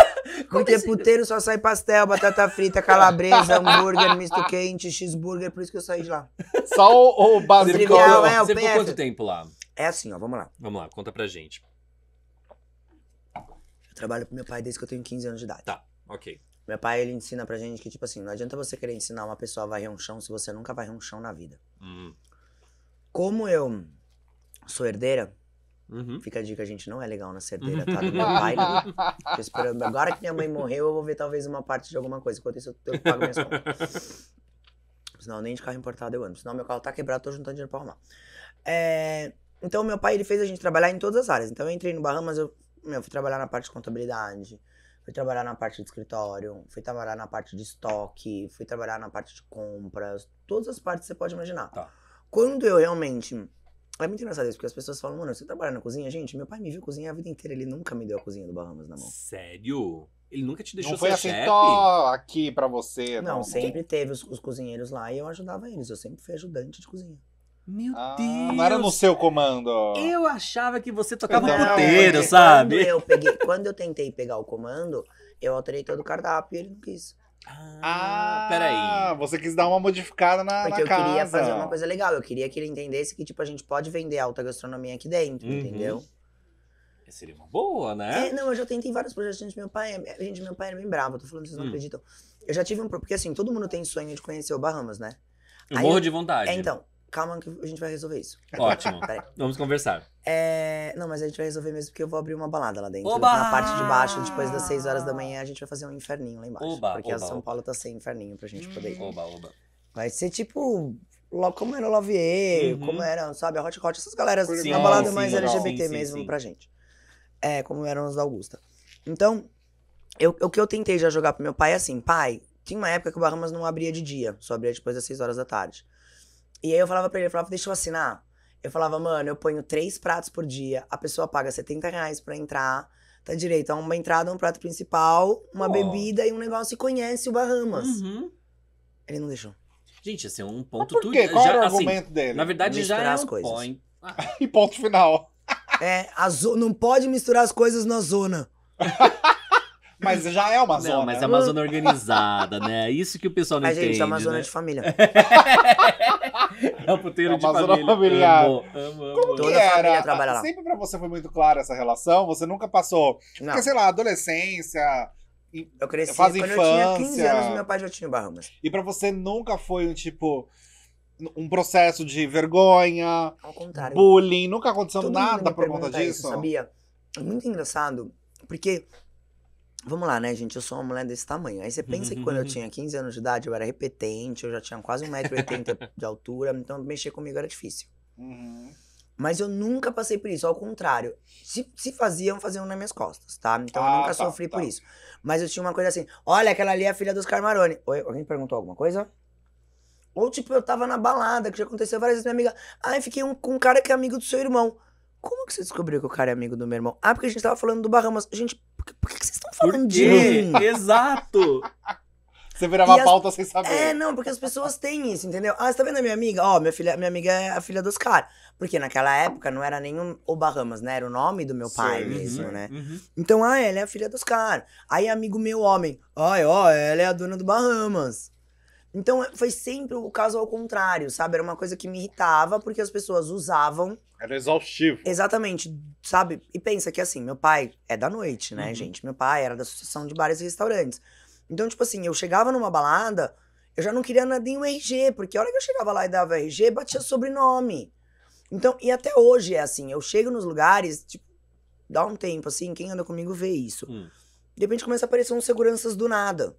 Porque assim? puteiro só sai pastel, batata frita, calabresa, *laughs* hambúrguer, misto quente, cheeseburger, por isso que eu saí de lá. Só o, o básico. Trivial, é, o você ficou né? quanto tempo lá? É assim, ó, vamos lá. Vamos lá, conta pra gente. Eu trabalho pro meu pai desde que eu tenho 15 anos de idade. Tá, ok. Meu pai, ele ensina pra gente que, tipo assim, não adianta você querer ensinar uma pessoa a varrer um chão se você nunca varreu um chão na vida. Uhum. Como eu sou herdeira, uhum. fica a dica, a gente não é legal na herdeira, tá? Do *laughs* meu pai. Né? Tô esperando. Agora que minha mãe morreu, eu vou ver talvez uma parte de alguma coisa. Enquanto isso, eu pago minhas contas. Senão, nem de carro importado eu ando. Senão, meu carro tá quebrado, tô juntando dinheiro pra arrumar. É... Então, meu pai, ele fez a gente trabalhar em todas as áreas. Então, eu entrei no Bahamas, eu meu, fui trabalhar na parte de contabilidade, fui trabalhar na parte de escritório, fui trabalhar na parte de estoque, fui trabalhar na parte de compras, todas as partes que você pode imaginar. Tá. Quando eu realmente. É muito engraçado isso, porque as pessoas falam, mano, você trabalha na cozinha? Gente, meu pai me viu cozinhar a vida inteira, ele nunca me deu a cozinha do Bahamas na mão. Sério? Ele nunca te deixou não foi assim, chefe? aqui pra você. Não, não. sempre teve os, os cozinheiros lá e eu ajudava eles. Eu sempre fui ajudante de cozinha. Meu ah, Deus! Não era no seu comando. Eu achava que você tocava não, puteiro, não, sabe? Quando eu, peguei, quando eu tentei pegar o comando, eu alterei todo o cardápio e ele não quis. Ah, ah, peraí. Você quis dar uma modificada na, Porque na eu casa. queria fazer uma coisa legal. Eu queria que ele entendesse que, tipo, a gente pode vender alta gastronomia aqui dentro, uhum. entendeu? É, seria uma boa, né? É, não, eu já tentei vários projetos. Gente, meu pai, é, gente, meu pai era bem bravo. Tô falando, vocês não hum. acreditam. Eu já tive um... Porque, assim, todo mundo tem sonho de conhecer o Bahamas, né? Eu Aí morro eu, de vontade. É, então. Calma que a gente vai resolver isso. Ótimo. Vamos conversar. É... Não, mas a gente vai resolver mesmo porque eu vou abrir uma balada lá dentro. Oba! Na parte de baixo, depois das 6 horas da manhã, a gente vai fazer um inferninho lá embaixo. Oba, porque oba, a São Paulo tá sem inferninho pra gente poder ir. Oba, oba. Vai ser tipo como era o Lavier, uhum. como era, sabe, a Hot Hot, essas galeras sim, na balada sim, mais LGBT mesmo sim, sim, pra gente. É, como eram os da Augusta. Então, eu, o que eu tentei já jogar pro meu pai é assim, pai, tinha uma época que o Bahamas não abria de dia, só abria depois das 6 horas da tarde. E aí eu falava pra ele, eu falava, deixa eu assinar. Eu falava, mano, eu ponho três pratos por dia, a pessoa paga 70 reais pra entrar, tá direito a é uma entrada, um prato principal, uma oh. bebida e um negócio e conhece o Bahamas. Uhum. Ele não deixou. Gente, assim, é um ponto... Mas Qual é já, era assim, o argumento dele? Na verdade, já era as um coisas. Ah. *laughs* e ponto final. É, zo... não pode misturar as coisas na zona. *laughs* Mas já é uma zona. Não, mas é uma zona organizada, né? É isso que o pessoal não a entende. A gente, é uma zona né? de família. *laughs* é o puteiro é de família. familiar. Amo, amo, amo. Como Toda que era? trabalha lá. Sempre pra você foi muito clara essa relação? Você nunca passou... Não. Porque, sei lá, adolescência... Eu cresci quando infância. eu tinha 15 anos, meu pai já tinha Bahamas. E pra você nunca foi um tipo um processo de vergonha, bullying, nunca aconteceu Todo nada por conta disso? Isso, sabia? É muito engraçado, porque Vamos lá, né, gente? Eu sou uma mulher desse tamanho. Aí você pensa que quando eu tinha 15 *laughs* anos de idade, eu era repetente, eu já tinha quase 1,80m de altura, então mexer comigo era difícil. Uhum. Mas eu nunca passei por isso, ao contrário. Se, se faziam, faziam nas minhas costas, tá? Então ah, eu nunca tá, sofri tá. por isso. Mas eu tinha uma coisa assim: olha, aquela ali é a filha dos Carmarone. Oi, alguém perguntou alguma coisa? Ou tipo, eu tava na balada, que já aconteceu várias vezes, minha amiga. Ai, ah, fiquei um, com um cara que é amigo do seu irmão. Como que você descobriu que o cara é amigo do meu irmão? Ah, porque a gente tava falando do Bahamas. Gente, por que, por que vocês estão falando de mim? *laughs* Exato! Você virava as... pauta sem saber. É, não, porque as pessoas têm isso, entendeu? Ah, você tá vendo a minha amiga? Ó, oh, minha, filha, minha amiga é a filha dos caras. Porque naquela época não era nenhum o Bahamas, né? Era o nome do meu pai Sim, mesmo, uhum, né? Uhum. Então, ah, ela é a filha dos caras. Aí, amigo meu, homem. Ai, ó, ela é a dona do Bahamas. Então eh, foi sempre o caso ao contrário, sabe? Era uma coisa que me irritava porque as pessoas usavam. Era exaustivo. Exatamente, sabe? E pensa que assim, meu pai é da noite, né, uhum. gente? Meu pai era da Associação de Bares e Restaurantes. Então, tipo assim, eu chegava numa balada, eu já não queria nada um RG, porque a hora que eu chegava lá e dava RG, batia sobrenome. Então, e até hoje é assim, eu chego nos lugares, tipo, dá um tempo, assim, quem anda comigo vê isso. Hum. De repente começa a aparecer uns seguranças do nada.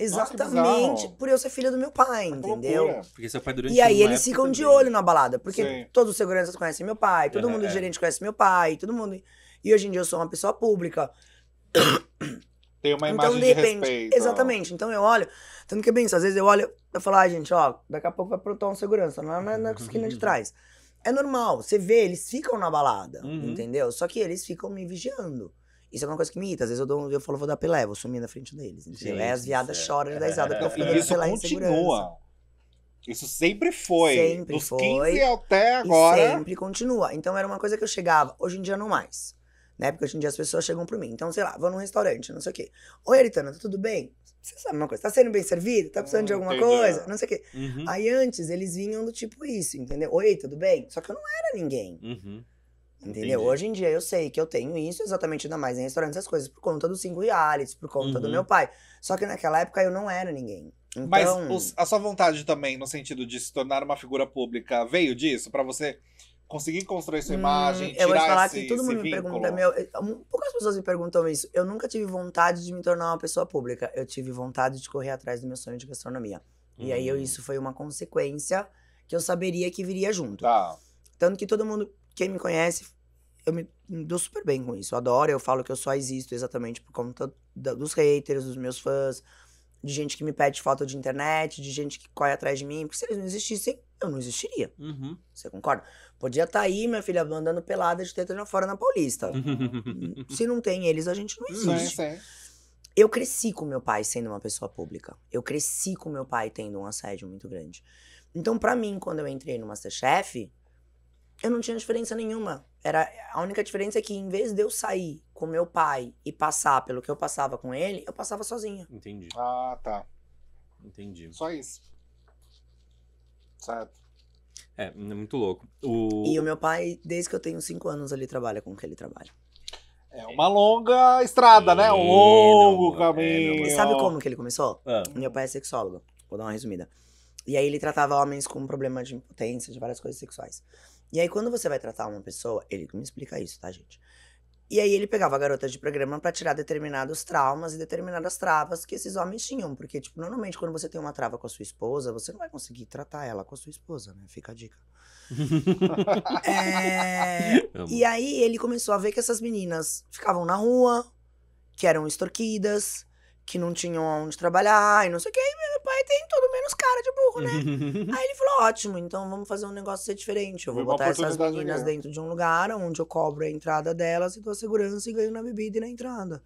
É exatamente, Nossa, por eu ser filha do meu pai, é entendeu? Porque seu pai durante E aí eles ficam também. de olho na balada, porque Sim. todos os seguranças conhecem meu pai, todo mundo é. gerente conhece meu pai, todo mundo. E hoje em dia eu sou uma pessoa pública. *coughs* Tem uma então, imagem então, de, repente, respeito. Exatamente. Então eu olho, tanto que bem às vezes eu olho, eu falo, ah, gente, ó, daqui a pouco vai aprontar um segurança lá na, na esquina de trás. É normal, você vê, eles ficam na balada, uhum. entendeu? Só que eles ficam me vigiando. Isso é uma coisa que me irrita. Às vezes eu, dou, eu falo, vou dar pelé, vou sumir na frente deles. Entendeu? Gente, as viadas é. choram da risada porque eu *laughs* fui isso pelé continua. Isso sempre foi. Sempre Dos foi. 15 até agora. sempre continua. Então era uma coisa que eu chegava, hoje em dia não mais. Né? Porque hoje em dia as pessoas chegam pra mim. Então, sei lá, vou num restaurante, não sei o quê. Oi, Eritana, tá tudo bem? Você sabe uma coisa, tá sendo bem servido? Tá precisando de hum, alguma entendi. coisa? Não sei o quê. Uhum. Aí antes eles vinham do tipo isso, entendeu? Oi, tudo bem? Só que eu não era ninguém. Uhum. Entendeu? Entendi. Hoje em dia eu sei que eu tenho isso, exatamente ainda mais em restaurantes, essas coisas, por conta do cinco realities, por conta uhum. do meu pai. Só que naquela época eu não era ninguém. Então... Mas os, a sua vontade também, no sentido de se tornar uma figura pública, veio disso? para você conseguir construir sua hum, imagem, hum, tirar Eu vou te falar esse, que todo mundo me pergunta, meu, poucas pessoas me perguntam isso. Eu nunca tive vontade de me tornar uma pessoa pública. Eu tive vontade de correr atrás do meu sonho de gastronomia. E aí eu, hum. isso foi uma consequência que eu saberia que viria junto. Tá. Tanto que todo mundo quem me conhece, eu me, me dou super bem com isso. Eu adoro, eu falo que eu só existo exatamente por conta dos haters, dos meus fãs, de gente que me pede foto de internet, de gente que corre atrás de mim. Porque se eles não existissem, eu não existiria. Uhum. Você concorda? Podia estar tá aí, minha filha, andando pelada de teta fora na Paulista. *laughs* se não tem eles, a gente não é, existe. é. Eu cresci com meu pai sendo uma pessoa pública. Eu cresci com meu pai tendo um assédio muito grande. Então, para mim, quando eu entrei no Masterchef, eu não tinha diferença nenhuma. Era a única diferença é que em vez de eu sair com meu pai e passar pelo que eu passava com ele, eu passava sozinha. Entendi. Ah, tá. Entendi. Só isso. Certo. É, é muito louco. O... E o meu pai, desde que eu tenho cinco anos, ele trabalha com o que ele trabalha. É uma longa estrada, é, né? Um é, longo é, caminho. É, sabe como que ele começou? Ah. Meu pai é sexólogo. Vou dar uma resumida. E aí ele tratava homens com problema de impotência, de várias coisas sexuais. E aí, quando você vai tratar uma pessoa, ele me explica isso, tá, gente? E aí ele pegava garotas de programa para tirar determinados traumas e determinadas travas que esses homens tinham. Porque, tipo, normalmente quando você tem uma trava com a sua esposa, você não vai conseguir tratar ela com a sua esposa, né? Fica a dica. *laughs* é... E aí ele começou a ver que essas meninas ficavam na rua, que eram extorquidas, que não tinham onde trabalhar e não sei o que. E meu pai tem todo menos cara de burro, né? *laughs* Aí ele falou: ótimo, então vamos fazer um negócio ser diferente. Eu vou botar essas meninas dentro de um lugar onde eu cobro a entrada delas e dou a segurança e ganho na bebida e na entrada.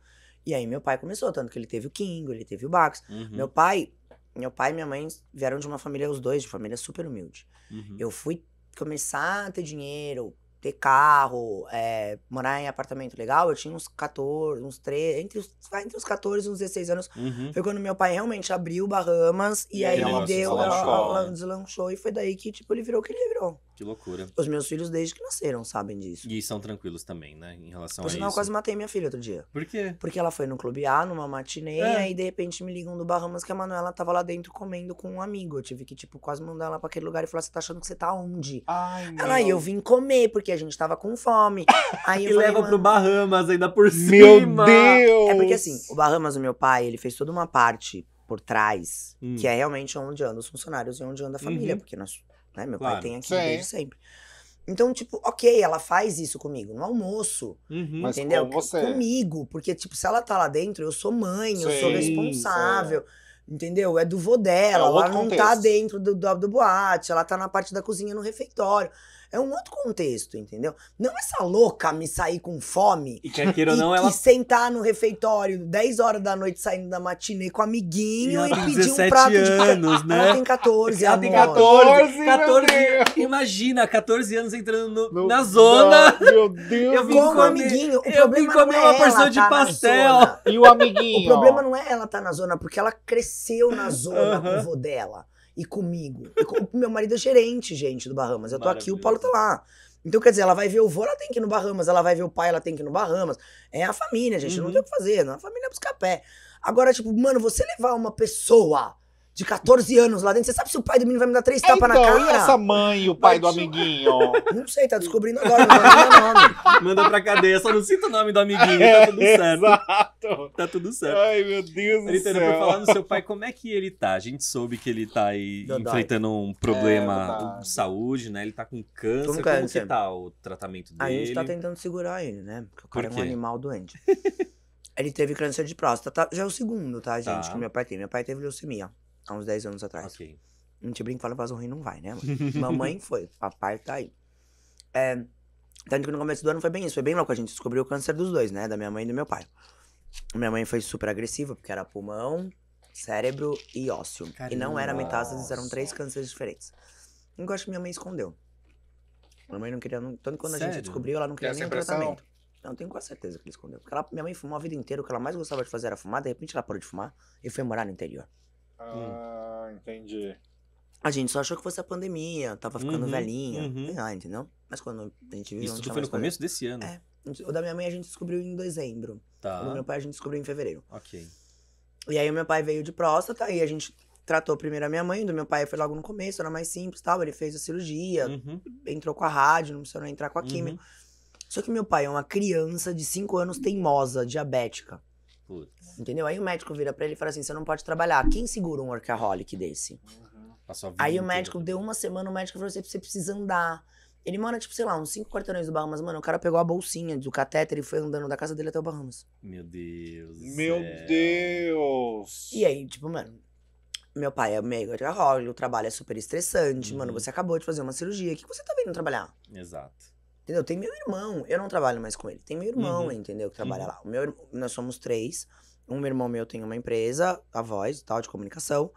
E aí meu pai começou, tanto que ele teve o Kingo, ele teve o Bax. Uhum. Meu pai, meu pai e minha mãe vieram de uma família, os dois, de família super humilde. Uhum. Eu fui começar a ter dinheiro, ter carro, é, morar em apartamento legal, eu tinha uns 14, uns 13, entre os, entre os 14 e uns 16 anos, uhum. foi quando meu pai realmente abriu Bahamas e, e aí ele deu, deslanchou, a, a, a, deslanchou e foi daí que tipo, ele virou o que ele virou. Que loucura. Os meus filhos, desde que nasceram, sabem disso. E são tranquilos também, né? Em relação Por a sinal, isso. eu quase matei minha filha outro dia. Por quê? Porque ela foi no Clube A, numa matinê, é. aí de repente me ligam do Bahamas que a Manuela tava lá dentro comendo com um amigo. Eu tive que, tipo, quase mandar ela pra aquele lugar e falar: você tá achando que você tá onde? Ai, meu. Ela, eu vim comer, porque a gente tava com fome. *laughs* aí eu e falei, leva pro Bahamas ainda por cima. Meu Deus! É porque assim, o Bahamas, o meu pai, ele fez toda uma parte por trás, hum. que é realmente onde andam os funcionários e onde anda a família, uhum. porque nós né? Meu claro. pai tem aqui Sim. desde sempre. Então, tipo, ok, ela faz isso comigo no almoço. Uhum. Entendeu? Com você. Comigo. Porque, tipo, se ela tá lá dentro, eu sou mãe, Sim, eu sou responsável. Entendeu? É do vô dela. É ela não tá contexto. tá dentro do, do, do boate, ela tá na parte da cozinha no refeitório. É um outro contexto, entendeu? Não é essa louca me sair com fome. E quer queira não, ela. E sentar no refeitório 10 horas da noite saindo da matinê com amiguinho e, e tá pedir um prato anos, de. Né? Ela tem 14, Ela amor. tem 14. 14 imagina, 14 anos entrando no, no, na zona. Não, meu Deus do céu. Eu vim com um amiguinho. O eu vim comer é uma porção tá de tá pastel. E o amiguinho. O problema não é ela estar tá na zona, porque ela cresceu na zona uhum. com o vô dela e comigo. E com, meu marido é gerente, gente, do Bahamas. Eu tô aqui, o Paulo tá lá. Então, quer dizer, ela vai ver o vô, ela tem que ir no Bahamas. Ela vai ver o pai, ela tem que ir no Bahamas. É a família, gente. Uhum. Não tem uhum. o que fazer. Não, a família é buscar pé. Agora, tipo, mano, você levar uma pessoa de 14 anos lá dentro. Você sabe se o pai do menino vai me dar três é, tapas então, na cara? E essa mãe, o pai do amiguinho? *laughs* Não sei, tá descobrindo agora. Não nome. Manda pra cadeia, só não cita o nome do amiguinho, é, tá tudo certo. Exato. Tá tudo certo. Ai, meu Deus ele tá do céu. Pra falar no seu pai, como é que ele tá? A gente soube que ele tá aí Dodói. enfrentando um problema é, de saúde, né? Ele tá com câncer. Como, como que é, tá o tratamento dele? A gente tá tentando segurar ele, né? Porque o cara Por é um animal doente. *laughs* ele teve câncer de próstata. Já é o segundo, tá, gente? Tá. Que meu pai tem. Meu pai teve leucemia há uns 10 anos atrás. Ok. A gente brinca e fala vaso Ruim não vai, né, mano? *laughs* Mamãe foi, papai tá aí. É, tanto que no começo do ano foi bem isso, foi bem louco. A gente descobriu o câncer dos dois, né? Da minha mãe e do meu pai. Minha mãe foi super agressiva, porque era pulmão, cérebro e ósseo. Caramba. E não era metástases, eram três cânceres diferentes. Então, eu acho que minha mãe escondeu. Minha mãe não queria. Não, tanto quando Sério? a gente descobriu, ela não queria nem tratamento. Não, tenho quase certeza que ele escondeu. Porque ela, minha mãe fumou a vida inteira, o que ela mais gostava de fazer era fumar, de repente ela parou de fumar e foi morar no interior. Ah, entendi. A gente só achou que fosse a pandemia, tava ficando Uhum, velhinha, uhum. lá, entendeu? Mas quando a gente viu. Isso tudo foi no começo desse ano. É. O da minha mãe a gente descobriu em dezembro. Tá. O do meu pai a gente descobriu em fevereiro. Ok. E aí o meu pai veio de próstata e a gente tratou primeiro a minha mãe, do meu pai foi logo no começo, era mais simples tal. Ele fez a cirurgia, Uhum, entrou com a rádio, não precisou nem entrar com a química. Uhum. Só que meu pai é uma criança de 5 anos teimosa, diabética. Putz. Entendeu? Aí o médico vira para ele e fala assim: você não pode trabalhar. Quem segura um workaholic desse? Uhum. Aí o médico deu uma semana, o médico falou: assim, você precisa andar. Ele mora, tipo, sei lá, uns cinco quarteirões do Bahamas. Mano, o cara pegou a bolsinha do catéter e foi andando da casa dele até o Bahamas. Meu Deus. Meu céu. Deus. E aí, tipo, mano, meu pai é meio workaholic, o trabalho é super estressante. Uhum. Mano, você acabou de fazer uma cirurgia. O que você tá vindo trabalhar? Exato. Entendeu? Tem meu irmão, eu não trabalho mais com ele. Tem meu irmão, uhum. entendeu? Que trabalha uhum. lá. O meu, nós somos três. Um irmão meu tem uma empresa, a voz, tal, de comunicação.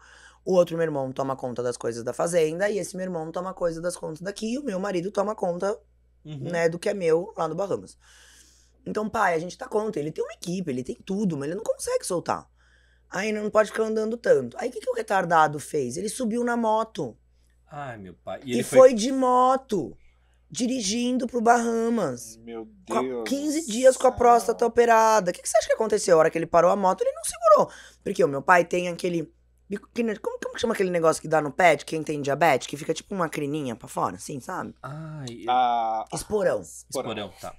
O outro meu irmão toma conta das coisas da fazenda. E esse meu irmão toma coisa das contas daqui. E o meu marido toma conta, uhum. né, do que é meu lá no Bahamas. Então, pai, a gente tá conta. Ele tem uma equipe, ele tem tudo, mas ele não consegue soltar. Aí não pode ficar andando tanto. Aí o que, que o retardado fez? Ele subiu na moto. Ai, meu pai. E, e foi... foi de moto dirigindo pro Bahamas. Meu Deus. 15 dias com a próstata operada. O que, que, você acha que aconteceu? A hora que ele parou a moto, ele não segurou. Porque o meu pai tem aquele. Como, como chama aquele negócio que dá no pet, quem tem diabetes, que fica tipo uma crininha pra fora, assim, sabe? Ai. Ah, esporão. esporão. Esporão, tá.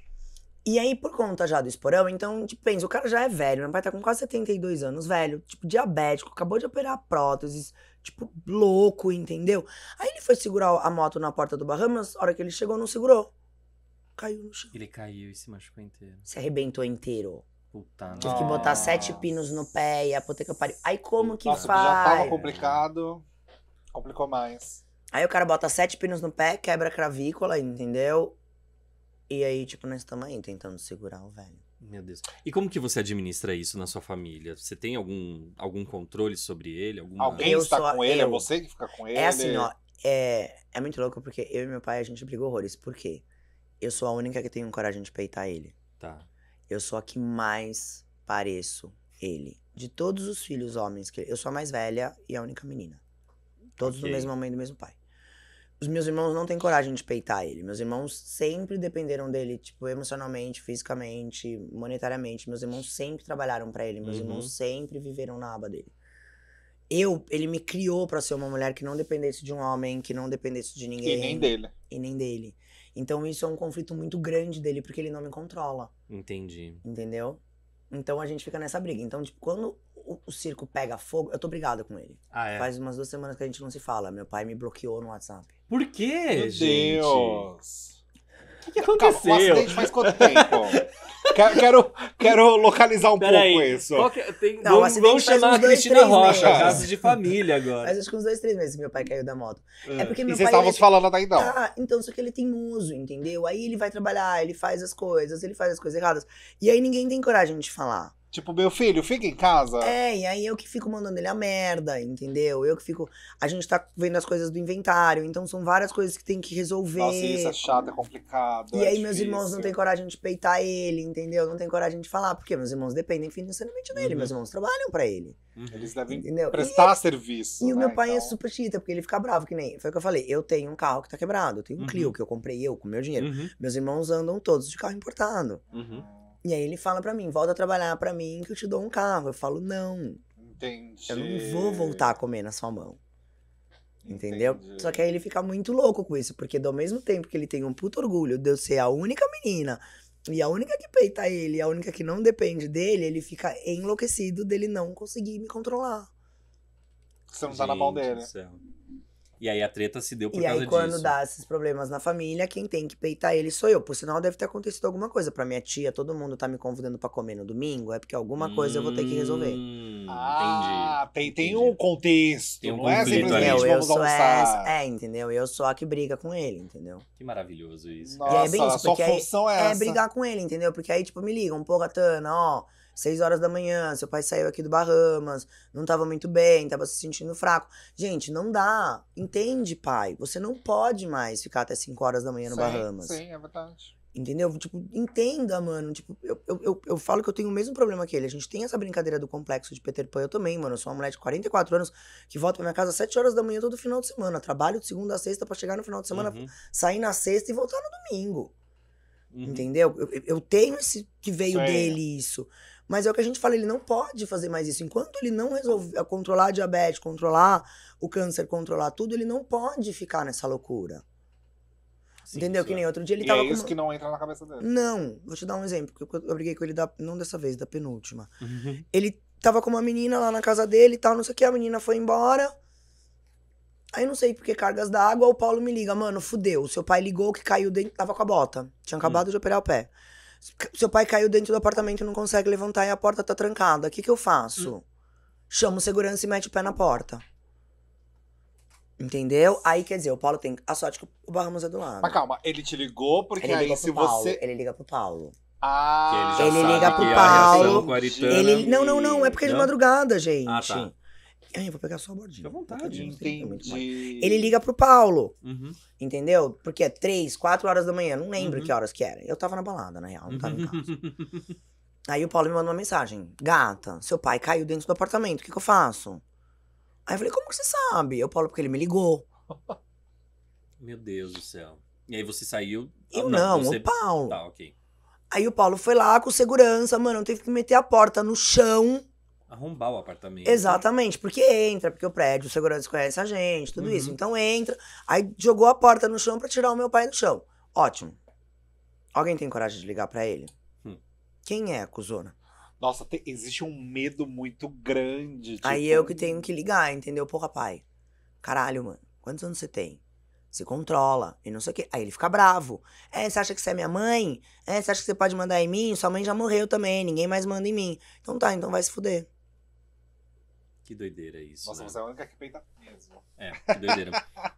E aí, por conta já do esporão, então, tipo, pensa, o cara já é velho. Meu pai tá com quase 72 anos, velho, tipo, diabético, acabou de operar próteses, tipo, louco, entendeu? Aí ele foi segurar a moto na porta do Bahamas, a hora que ele chegou, não segurou. Caiu no chão. Ele caiu e se machucou inteiro. Se arrebentou inteiro. Puta Tive nossa. que botar sete pinos no pé e a puta pariu. Aí como que nossa, faz? Já tava complicado, complicou mais. Aí o cara bota sete pinos no pé, quebra a cravícula, entendeu? E aí, tipo, nós estamos aí tentando segurar o velho. Meu Deus. E como que você administra isso na sua família? Você tem algum, algum controle sobre ele? Alguma... Alguém eu está com ele? É eu... É você que fica com ele? É assim, ó. É, é muito louco porque eu e meu pai, a gente brigou horrores. Por quê? Eu sou a única que tenho coragem de peitar ele. Tá. Eu sou a que mais pareço ele. De todos os filhos homens que... Eu sou a mais velha e a única menina. Todos okay. do mesmo mãe e do mesmo pai os meus irmãos não têm coragem de peitar ele. Meus irmãos sempre dependeram dele, tipo, emocionalmente, fisicamente, monetariamente. Meus irmãos sempre trabalharam para ele, meus uhum. irmãos sempre viveram na aba dele. Eu, ele me criou para ser uma mulher que não dependesse de um homem, que não dependesse de ninguém. E nem dele. E nem dele. Então isso é um conflito muito grande dele, porque ele não me controla. Entendi. Entendeu? Então a gente fica nessa briga. Então, tipo, quando o, o, circo pega fogo, eu tô brigada com ele. Ah, é? Faz umas duas semanas que a gente não se fala. Meu pai me bloqueou no WhatsApp. Por quê? Meu gente? Deus! O que, que aconteceu? Calma, o acidente faz quanto tempo? *laughs* quero, quero localizar um Pera pouco aí. isso. tem, não, vamos, vamos chamar a Cristina dois, Rocha, meses. casos de família agora. Mas acho que uns dois, três meses meu pai caiu da moto. Ah. é porque meu e vocês estavam ele... falando até então. Ah, então, só que ele tem uso, entendeu? Aí ele vai trabalhar, ele faz as coisas, ele faz as coisas erradas. E aí ninguém tem coragem de falar. Tipo, meu filho, fica em casa. É, e aí eu que fico mandando ele a merda, entendeu? Eu que fico. A gente tá vendo as coisas do inventário, então são várias coisas que tem que resolver. Nossa, isso é chato, é complicado. E é aí difícil. meus irmãos não têm coragem de peitar ele, entendeu? Não tem coragem de falar, porque meus irmãos dependem financeiramente dele, uhum. meus irmãos trabalham para ele. Uhum. Eles devem entendeu? prestar e, serviço. E né, o meu né, pai é então. é super chita, porque ele fica bravo, que nem. Foi o que eu falei, eu tenho um carro que tá quebrado, eu tenho um uhum. Clio que eu comprei eu com meu dinheiro. Uhum. Meus irmãos andam todos de carro importado. Uhum. E aí ele fala para mim, volta a trabalhar para mim que eu te dou um carro. Eu falo, não. Entendi. Eu não vou voltar a comer na sua mão. Entendeu? Entendi. Só que aí ele fica muito louco com isso, porque do mesmo tempo que ele tem um puto orgulho de eu ser a única menina e a única que peita ele, a única que não depende dele, ele fica enlouquecido dele não conseguir me controlar. Você não Gente tá na mão dele. céu. E aí a treta se deu por e causa disso. E aí quando disso. dá esses problemas na família, quem tem que peitar ele sou eu. Por sinal, deve ter acontecido alguma coisa pra minha tia. Todo mundo tá me convidando para comer no domingo. É porque alguma hum, coisa eu vou ter que resolver. Hum, ah, Tem, tem entendi. um contexto. Tem um não é simplesmente eu vamos almoçar. É, é, entendeu? Eu sou a que briga com ele, entendeu? Que maravilhoso isso. Nossa, e é bem isso, porque a sua função é, é essa. É brigar com ele, entendeu? Porque aí, tipo, me ligam, um pô, Gatana, ó seis horas da manhã, seu pai saiu aqui do Bahamas, não estava muito bem, Tava se sentindo fraco. Gente, não dá. Entende, pai? Você não pode mais ficar até cinco horas da manhã no sim, Bahamas. Sim, é verdade. Entendeu? Tipo, entenda, mano. Tipo, eu, eu, eu, eu, falo que eu tenho o mesmo problema que ele. A gente tem essa brincadeira do complexo de Peter Pan. Eu também, mano. Eu sou uma mulher de 44 anos que volta pra minha casa às 7 horas da manhã todo final de semana. Trabalho de segunda a sexta para chegar no final de semana, uhum. sair na sexta e voltar no domingo. Uhum. Entendeu? Eu, eu tenho esse que veio dele isso. Mas é o que a gente fala, ele não pode fazer mais isso. Enquanto ele não resolver eh, controlar a diabetes, controlar o câncer, controlar tudo, ele não pode ficar nessa loucura. Sim, Entendeu? Que nem outro dia ele e tava. É isso com... que não entra na cabeça dele. Não, vou te dar um exemplo, porque eu briguei com ele da... não dessa vez, da penúltima. Uhum. Ele tava com uma menina lá na casa dele e tal, não sei o que, a menina foi embora. Aí não sei porque cargas d'água, o Paulo me liga, mano, fudeu. O seu pai ligou que caiu dentro, tava com a bota. Tinha acabado hum. de operar o pé. Seu pai caiu dentro do apartamento e não consegue levantar e a porta tá trancada. O que, que eu faço? Hum. Chamo segurança e mete o pé na porta. Entendeu? Aí quer dizer, o Paulo tem a sorte que o Barramos é do lado. Mas calma, ele te ligou porque ele aí se Paulo, você. Ele liga pro Paulo. Ah, ele, já ele liga pro Paulo. Ele... É não, não, não. É porque é de madrugada, gente. Ah, tá. Ah, eu vou pegar só a bordinha. Fica à vontade, entendi. Ele liga pro Paulo, uhum. entendeu? Porque é três, quatro horas da manhã, não lembro uhum. que horas que era. Eu tava na balada, na real, não tava em casa. *laughs* Aí o Paulo me mandou uma mensagem. Gata, seu pai caiu dentro do apartamento, o que, que eu faço? Aí eu falei, como que você sabe? Eu, Paulo, porque ele me ligou. *laughs* Meu Deus do céu. E aí você saiu? Eu ah, não, não você... o Paulo. Tá, ok. Aí o Paulo foi lá com segurança, mano, teve que meter a porta no chão arrombar o apartamento. Exatamente, porque entra, porque o prédio, o segurança conhece a gente, tudo uhum. isso. Então entra, aí jogou a porta no chão para tirar o meu pai do chão. Ótimo. Alguém tem coragem de ligar para ele? Hum. Quem é a cuzona? Nossa, existe um medo muito grande. Tipo... Aí eu que tenho que ligar, entendeu? Porra, pai. Caralho, mano, quantos anos você tem? Se controla e não sei o quê. Aí ele fica bravo. É, você acha que você é minha mãe? É, você acha que você pode mandar em mim? Sua mãe já morreu também, ninguém mais manda em mim. Então tá, então vai se fuder. Que doideira isso. Nossa, né? você é a única que peita mesmo. É, que doideira.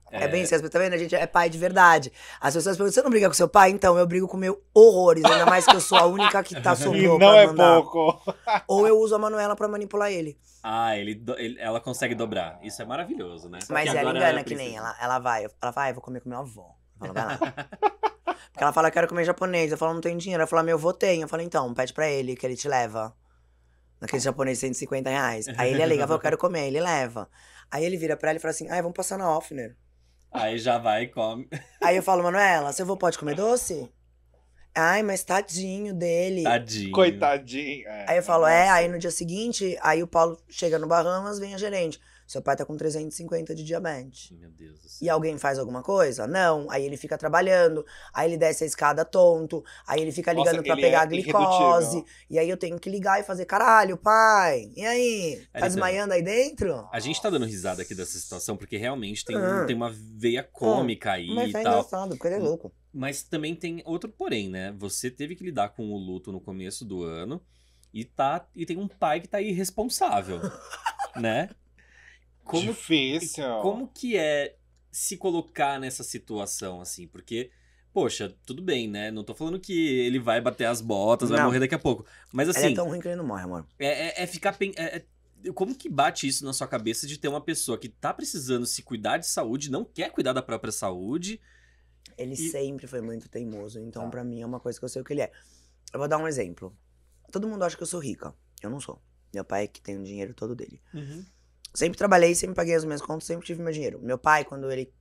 é... *laughs* é bem isso, tá vendo? A gente é pai de verdade. As pessoas perguntam: você não briga com seu pai? Então, eu brigo com meu horrores, ainda mais que eu sou a única que tá *laughs* sobrou. E não é mandar. pouco. *laughs* Ou eu uso a Manuela pra manipular ele. Ah, ele, ele... ela consegue dobrar. Isso é maravilhoso, né? Mas ela engana é que nem. Ela, ela vai, ela vai, eu vou comer com meu avô. Ela vai lá. Porque ela fala, quero comer japonês. Eu falo, não tem dinheiro. Ela fala, meu avô tem. Eu falo, então, pede pra ele que ele te leva. Naquele japonês 150 reais. Aí ele alega, é ah, eu quero *laughs* comer, ele leva. Aí ele vira pra ela e fala assim, ai, ah, vamos passar na Offner. Aí já vai e come. Aí eu falo, Manuela, *laughs* seu avô pode comer doce? Ai, mas tadinho dele. Tadinho. Coitadinho. É, aí eu falo, é, aí no dia seguinte, aí o Paulo chega no Bahamas, vem a gerente. Seu pai tá com 350 de diabetes. Meu Deus do céu. E alguém faz alguma coisa? Não. Aí ele fica trabalhando, aí ele desce a escada tonto, aí ele fica ligando para é pegar é a glicose. E aí eu tenho que ligar e fazer, caralho, pai, e aí? Tá é desmaiando aí dentro? A gente tá dando risada aqui dessa situação, porque realmente tem, hum. tem uma veia ah, cômica hum, aí mas e é tal. engraçado, porque ele é hum, louco. Mas também tem outro porém, né? Você teve que lidar com o luto no começo do ano e, tá, e tem um pai que tá irresponsável, *laughs* né? como, Difícil. Como que é se colocar nessa situação, assim? Porque, poxa, tudo bem, né? Não tô falando que ele vai bater as botas, vai morrer daqui a pouco. Mas assim. Ele é assim, tão ruim que ele não morre, amor. É, é, é ficar. É, é, como que bate isso na sua cabeça de ter uma pessoa que tá precisando se cuidar de saúde, não quer cuidar da própria saúde? Ele e... sempre foi muito teimoso, então ah. Tá. para mim é uma coisa que eu sei o que ele é. Eu vou dar um exemplo. Todo mundo acha que eu sou rica. Eu não sou. Meu pai é que tem o dinheiro todo dele. Uhum sempre trabalhei, sempre paguei as minhas contas, sempre tive meu dinheiro. Meu pai, quando ele.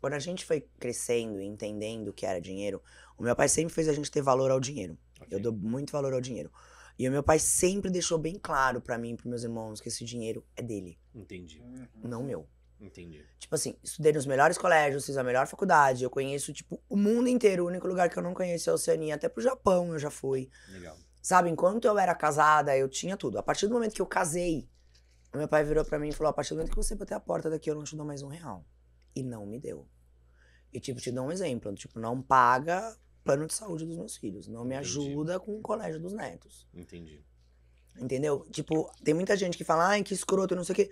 Quando a gente foi crescendo e entendendo o que era dinheiro, o meu pai sempre fez a gente ter valor ao dinheiro. Okay. Eu dou muito valor ao dinheiro. E o meu pai sempre deixou bem claro para mim e pros meus irmãos que esse dinheiro é dele. Entendi. Uhum. Não meu. Entendi. Tipo assim, estudei nos melhores colégios, fiz a melhor faculdade, eu conheço, tipo, o mundo inteiro. O único lugar que eu não conheço é a Oceania, até pro Japão eu já fui. Legal. Sabe, enquanto eu era casada, eu tinha tudo. A partir do momento que eu casei, meu pai virou para mim e falou: a partir do momento que você bater a porta daqui, eu não te dou mais um real. E não me deu. E, tipo, te dou um exemplo: né? tipo, não paga plano de saúde dos meus filhos, não me Entendi. ajuda com o colégio dos netos. Entendi. Entendeu? Tipo, tem muita gente que fala, ai, que escroto, não sei o quê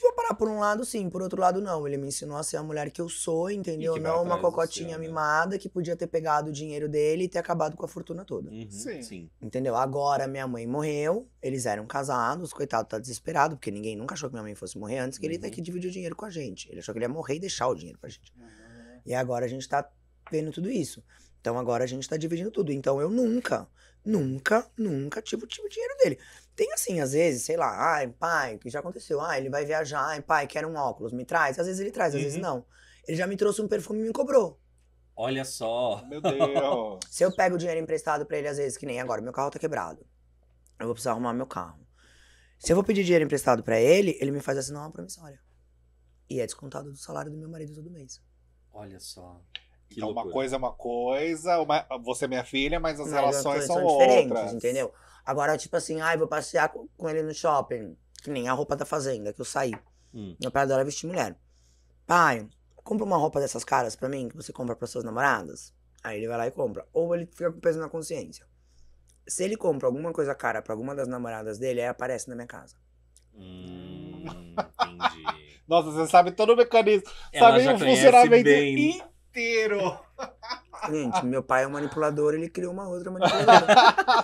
vou parar por um lado sim, por outro lado não. Ele me ensinou a ser a mulher que eu sou, entendeu? Não uma cocotinha seu, né? mimada né? que podia ter pegado o dinheiro dele e ter acabado com a fortuna toda. Uhum, sim. sim. Entendeu? Agora minha mãe morreu, eles eram casados, coitado tá desesperado, porque ninguém nunca achou que minha mãe fosse morrer antes que uhum. ele tá aqui dividir o dinheiro com a gente. Ele achou que ele ia morrer e deixar o dinheiro pra gente. Uhum. E agora a gente tá vendo tudo isso. Então agora a gente tá dividindo tudo. Então eu nunca, nunca, nunca tive, tive o dinheiro dele. Tem assim, às vezes, sei lá, ai, pai, que já aconteceu, ah, ele vai viajar, ai, pai, quer um óculos, me traz. Às vezes ele traz, às uhum. vezes não. Ele já me trouxe um perfume e me cobrou. Olha só. Meu Deus. Se eu pego dinheiro emprestado para ele, às vezes, que nem agora, meu carro tá quebrado. Eu vou precisar arrumar meu carro. Se eu vou pedir dinheiro emprestado para ele, ele me faz assinar uma promissória. E é descontado do salário do meu marido todo mês. Olha só. Que então, uma coisa é uma coisa, uma... você é minha filha, mas as mas relações as são, são outras. entendeu? Agora, tipo assim, ai, vou passear com ele no shopping, que nem a roupa da fazenda, que eu saí. Hum. Meu pai adora vestir mulher. Pai, compra uma roupa dessas caras pra mim, que você compra pras suas namoradas. Aí ele vai lá e compra. Ou ele fica com peso na consciência. Se ele compra alguma coisa cara pra alguma das namoradas dele, aí aparece na minha casa. Hum, entendi. *laughs* Nossa, você sabe todo o mecanismo. Ela sabe o funcionamento bem inteiro. Gente, meu pai é um manipulador, ele criou uma outra *laughs* manipuladora.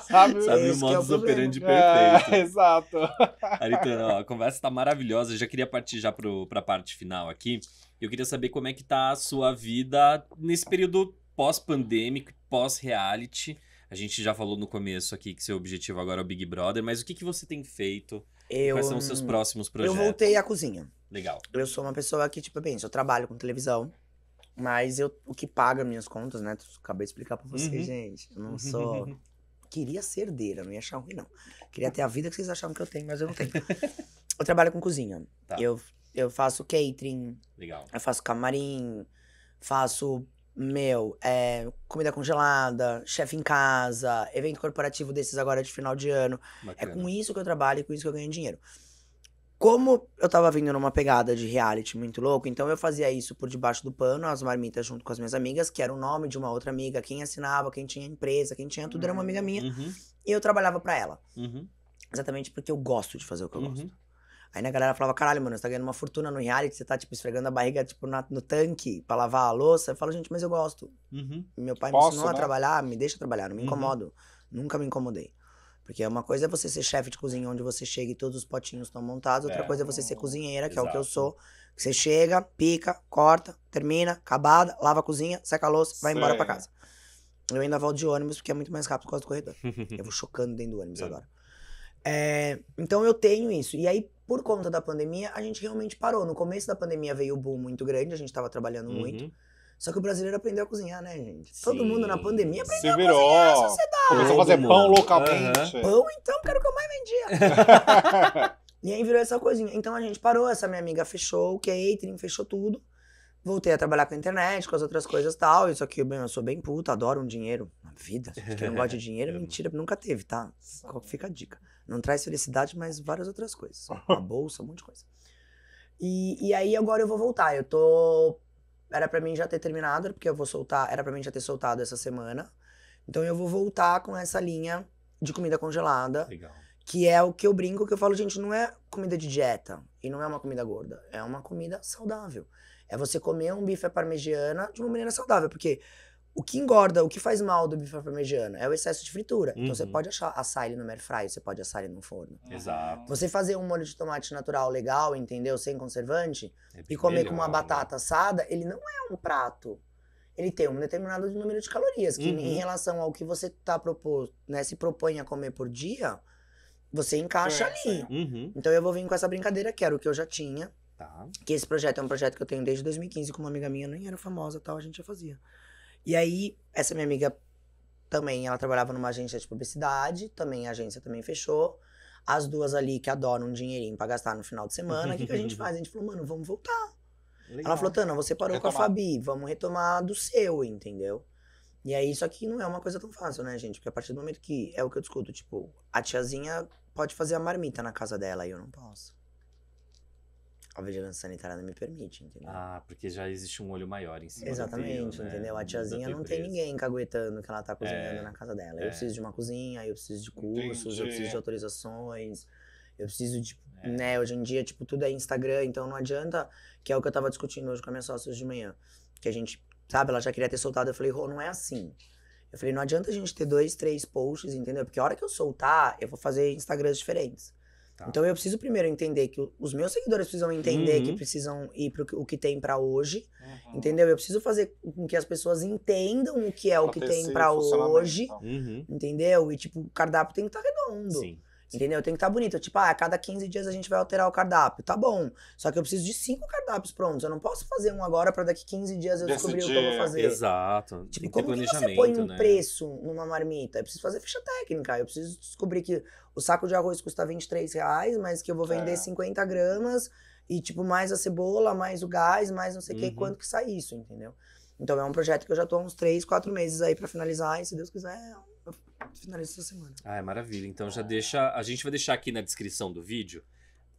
sabe, sabe é o modus é operandi perfeito. É, exato. Aritana, ó, a conversa tá maravilhosa. Eu já queria partir já pro, pra parte final aqui. Eu queria saber como é que tá a sua vida nesse período pós-pandêmico, pós-reality. A gente já falou no começo aqui que seu objetivo agora é o Big Brother, mas o que, que você tem feito? Eu, Quais são os seus próximos projetos? Eu voltei à cozinha. Legal. Eu sou uma pessoa que, tipo, bem, eu trabalho com televisão. Mas eu, o que paga minhas contas, né? Acabei de explicar pra vocês, uhum. gente. Eu não uhum. sou. *laughs* Queria ser herdeira, não ia achar ruim, não. Queria ter a vida que vocês achavam que eu tenho, mas eu não tenho. *laughs* eu trabalho com cozinha. Tá. Eu, eu faço catering. Legal. Eu faço camarim. Faço, meu, é, comida congelada, chefe em casa, evento corporativo desses agora de final de ano. É Bacana. É com isso que eu trabalho e com isso que eu ganho dinheiro como eu tava vindo numa pegada de reality muito louco, então eu fazia isso por debaixo do pano, as marmitas junto com as minhas amigas, que era o nome de uma outra amiga, quem assinava, quem tinha empresa, quem tinha tudo, era uma amiga minha. Uhum. E eu trabalhava para ela. Uhum. Exatamente porque eu gosto de fazer o que eu uhum. gosto. Aí né, a galera falava, caralho, mano, você tá ganhando uma fortuna no reality, você tá, tipo, esfregando a barriga, tipo, na, no tanque pra lavar a louça. Eu falo, gente, mas eu gosto. Uhum. Meu pai Posso, me ensinou né? a trabalhar, me deixa trabalhar, não me uhum. incomodo. Nunca me incomodei. Porque uma coisa é você ser chefe de cozinha, onde você chega e todos os potinhos estão montados. Outra é, coisa é você ser cozinheira, que exato. é o que eu sou. você chega, pica, corta, termina, acabada, lava a cozinha, seca a louça, vai Sim. embora para casa. Eu ainda volto de ônibus porque é muito mais rápido por causa do corredor. *laughs* eu vou chocando dentro do ônibus é. agora. É, então eu tenho isso. E aí, por conta da pandemia, a gente realmente parou. No começo da pandemia veio o boom muito grande, a gente estava trabalhando uhum. muito. Só que o brasileiro aprendeu a cozinhar, né, gente? Sim. Todo mundo na pandemia aprendeu Se virou. a cozinhar, a sociedade. Começou a fazer pão localmente. Uhum. Pão, então, quero era o que eu mais vendia. *laughs* e aí virou essa coisinha. Então a gente parou, essa minha amiga fechou o catering, fechou tudo. Voltei a trabalhar com a internet, com as outras coisas e tal. Isso aqui, bem, eu sou bem puta, adoro um dinheiro. Na vida, que não gosta de dinheiro, *laughs* é. mentira, nunca teve, tá? Qual Fica a dica. Não traz felicidade, mas várias outras coisas. Uma *laughs* bolsa, um monte de coisa. E, e aí agora eu vou voltar. Eu tô era para mim já ter terminado, porque eu vou soltar, era para mim já ter soltado essa semana. Então eu vou voltar com essa linha de comida congelada. Legal. Que é o que eu brinco, que eu falo, gente, não é comida de dieta e não é uma comida gorda, é uma comida saudável. É você comer um bife à parmegiana de uma maneira saudável, porque o que engorda, o que faz mal do bife à parmegiana é o excesso de fritura. Uhum. Então você uhum. pode achar, assar ele no air fry, você pode assar ele no forno. Ah. Exato. Você fazer um molho de tomate natural legal, entendeu? Sem conservante, é e comer melhor, com uma né? batata né? assada, ele não é um prato. Ele tem um determinado número de calorias, que uhum. em relação ao que você tá proposto, né, se propõe a comer por dia, você encaixa é, ali. Uhum. Então eu vou vir com essa brincadeira, que era o que eu já tinha. Tá. Que esse projeto é um projeto que eu tenho desde 2015 com uma amiga minha, nem era famosa tal, a gente já fazia. E aí, essa minha amiga também, ela trabalhava numa agência de publicidade, também a agência também fechou. As duas ali que adoram um dinheirinho pra gastar no final de semana, o que, que a gente faz? A gente falou, mano, vamos voltar. Legal. Ela falou, Tana, você parou Retomar. com a Fabi, vamos retomar do seu, entendeu? E aí, isso aqui não é uma coisa tão fácil, né, gente? Porque a partir do momento que é o que eu discuto, tipo, a tiazinha pode fazer a marmita na casa dela e eu não posso a vigilância sanitária não me permite, entendeu? Ah, porque já existe um olho maior em cima Exatamente, teu, né? entendeu? A tiazinha não tem ninguém caguetando que ela tá cozinhando é, na casa dela. Eu é. preciso de uma cozinha, eu preciso de cursos, Entendi. eu preciso de autorizações, eu preciso de. É. Né, hoje em dia, tipo, tudo é Instagram, então não adianta, que é o que eu tava discutindo hoje com a minha sócia de manhã. Que a gente, sabe, ela já queria ter soltado. Eu falei, Rô, não é assim. Eu falei, não adianta a gente ter dois, três posts, entendeu? Porque a hora que eu soltar, eu vou fazer Instagrams diferentes. Tá. Então eu preciso primeiro entender que os meus seguidores precisam entender uhum. que precisam ir para o que tem para hoje, uhum. entendeu? Eu preciso fazer com que as pessoas entendam o que é pra o que tem para hoje, então. uhum. entendeu? E tipo, o cardápio tem que estar tá redondo. Sim. Entendeu? Tem que estar tá bonito. Tipo, ah, a cada 15 dias a gente vai alterar o cardápio. Tá bom. Só que eu preciso de cinco cardápios prontos. Eu não posso fazer um agora para daqui 15 dias eu descobrir Decidir. o que eu vou fazer. Exato. Tipo, Tem como que você põe um né? preço numa marmita? Eu preciso fazer ficha técnica. Eu preciso descobrir que o saco de arroz custa 23 reais, mas que eu vou vender é. 50 gramas e, tipo, mais a cebola, mais o gás, mais não sei o uhum. que, quanto que sai isso, entendeu? Então é um projeto que eu já tô há uns 3, 4 meses aí para finalizar, e se Deus quiser, é finalizo essa semana. Ah, é maravilha. Então já deixa. A gente vai deixar aqui na descrição do vídeo.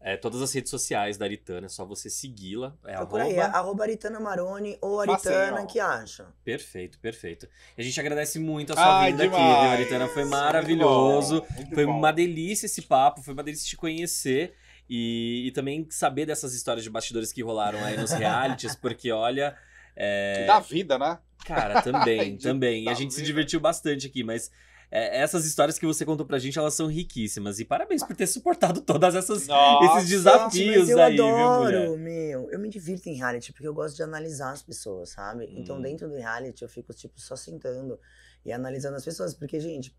É, todas as redes sociais da Aritana, é só você segui-la. É Procura arroba... aí, é arroba Aritana Maroni ou Aritana, que acha? Perfeito, perfeito. A gente agradece muito a sua Ai, vinda demais. aqui, viu, Aritana? Foi maravilhoso. Muito foi uma delícia esse papo, foi uma delícia te conhecer. E, e também saber dessas histórias de bastidores que rolaram aí nos *laughs* realities, porque olha. É... Da vida, né? Cara, também, *laughs* também. E a gente vida. se divertiu bastante aqui, mas é, essas histórias que você contou pra gente, elas são riquíssimas. E parabéns por ter suportado todos essas Nossa, esses desafios eu aí, adoro, viu, meu. Eu me divirto em reality porque eu gosto de analisar as pessoas, sabe? Então, hum. Então, dentro do reality, eu fico tipo só sentando e analisando as pessoas, porque gente,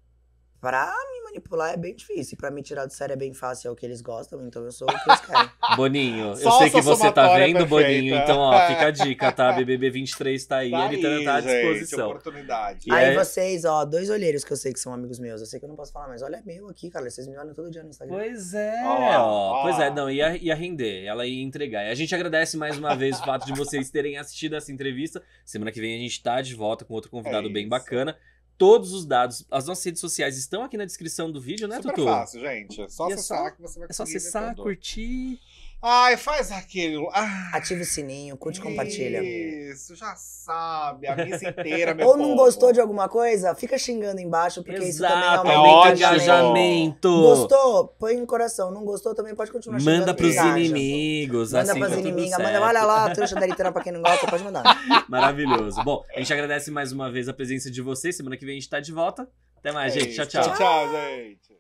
pra me manipular é bem difícil. pra me tirar do sério é bem fácil, é o que eles gostam, então eu sou o que eles querem. *laughs* Boninho, eu Só sei que você tá vendo, perfeita. Boninho, então ó, fica a dica, tá? BBB *laughs* 23 tá aí, tá ele tá aí, tá à disposição. Gente, oportunidade. aí é... vocês, ó, dois olheiros que eu sei que são amigos meus, eu sei que eu não posso falar, mas olha meu aqui, cara, vocês me olham todo dia no Instagram. Pois é, ó, ó, ó. pois é, não, ia, ia render, ela ia entregar. E a gente agradece mais uma vez o fato de vocês terem assistido essa entrevista. Semana que vem a gente tá de volta com outro convidado é bem bacana todos os dados. As nossas redes sociais estão aqui na descrição do vídeo, né, Super Tutu? É fácil, gente. É só e é acessar é só, que você vai É só acessar, curtir. Ai, faz aquele. Ah. Ativa o sininho, curte e compartilha. Isso, já sabe. A missa inteira, *laughs* meu Ou não povo. gostou de alguma coisa? Fica xingando embaixo, porque Exato, isso também aumenta é engajamento. Gostou? Põe no coração. Não gostou? Também pode continuar xingando. Manda pros inimigos. Manda assim, pras tá inimigas. Manda, olha lá, trouxa da literal pra quem não gosta, pode mandar. *laughs* Maravilhoso. Bom, a gente agradece mais uma vez a presença de vocês. Semana que vem a gente tá de volta. Até mais, é gente. Tchau, tchau. Tchau, tchau gente.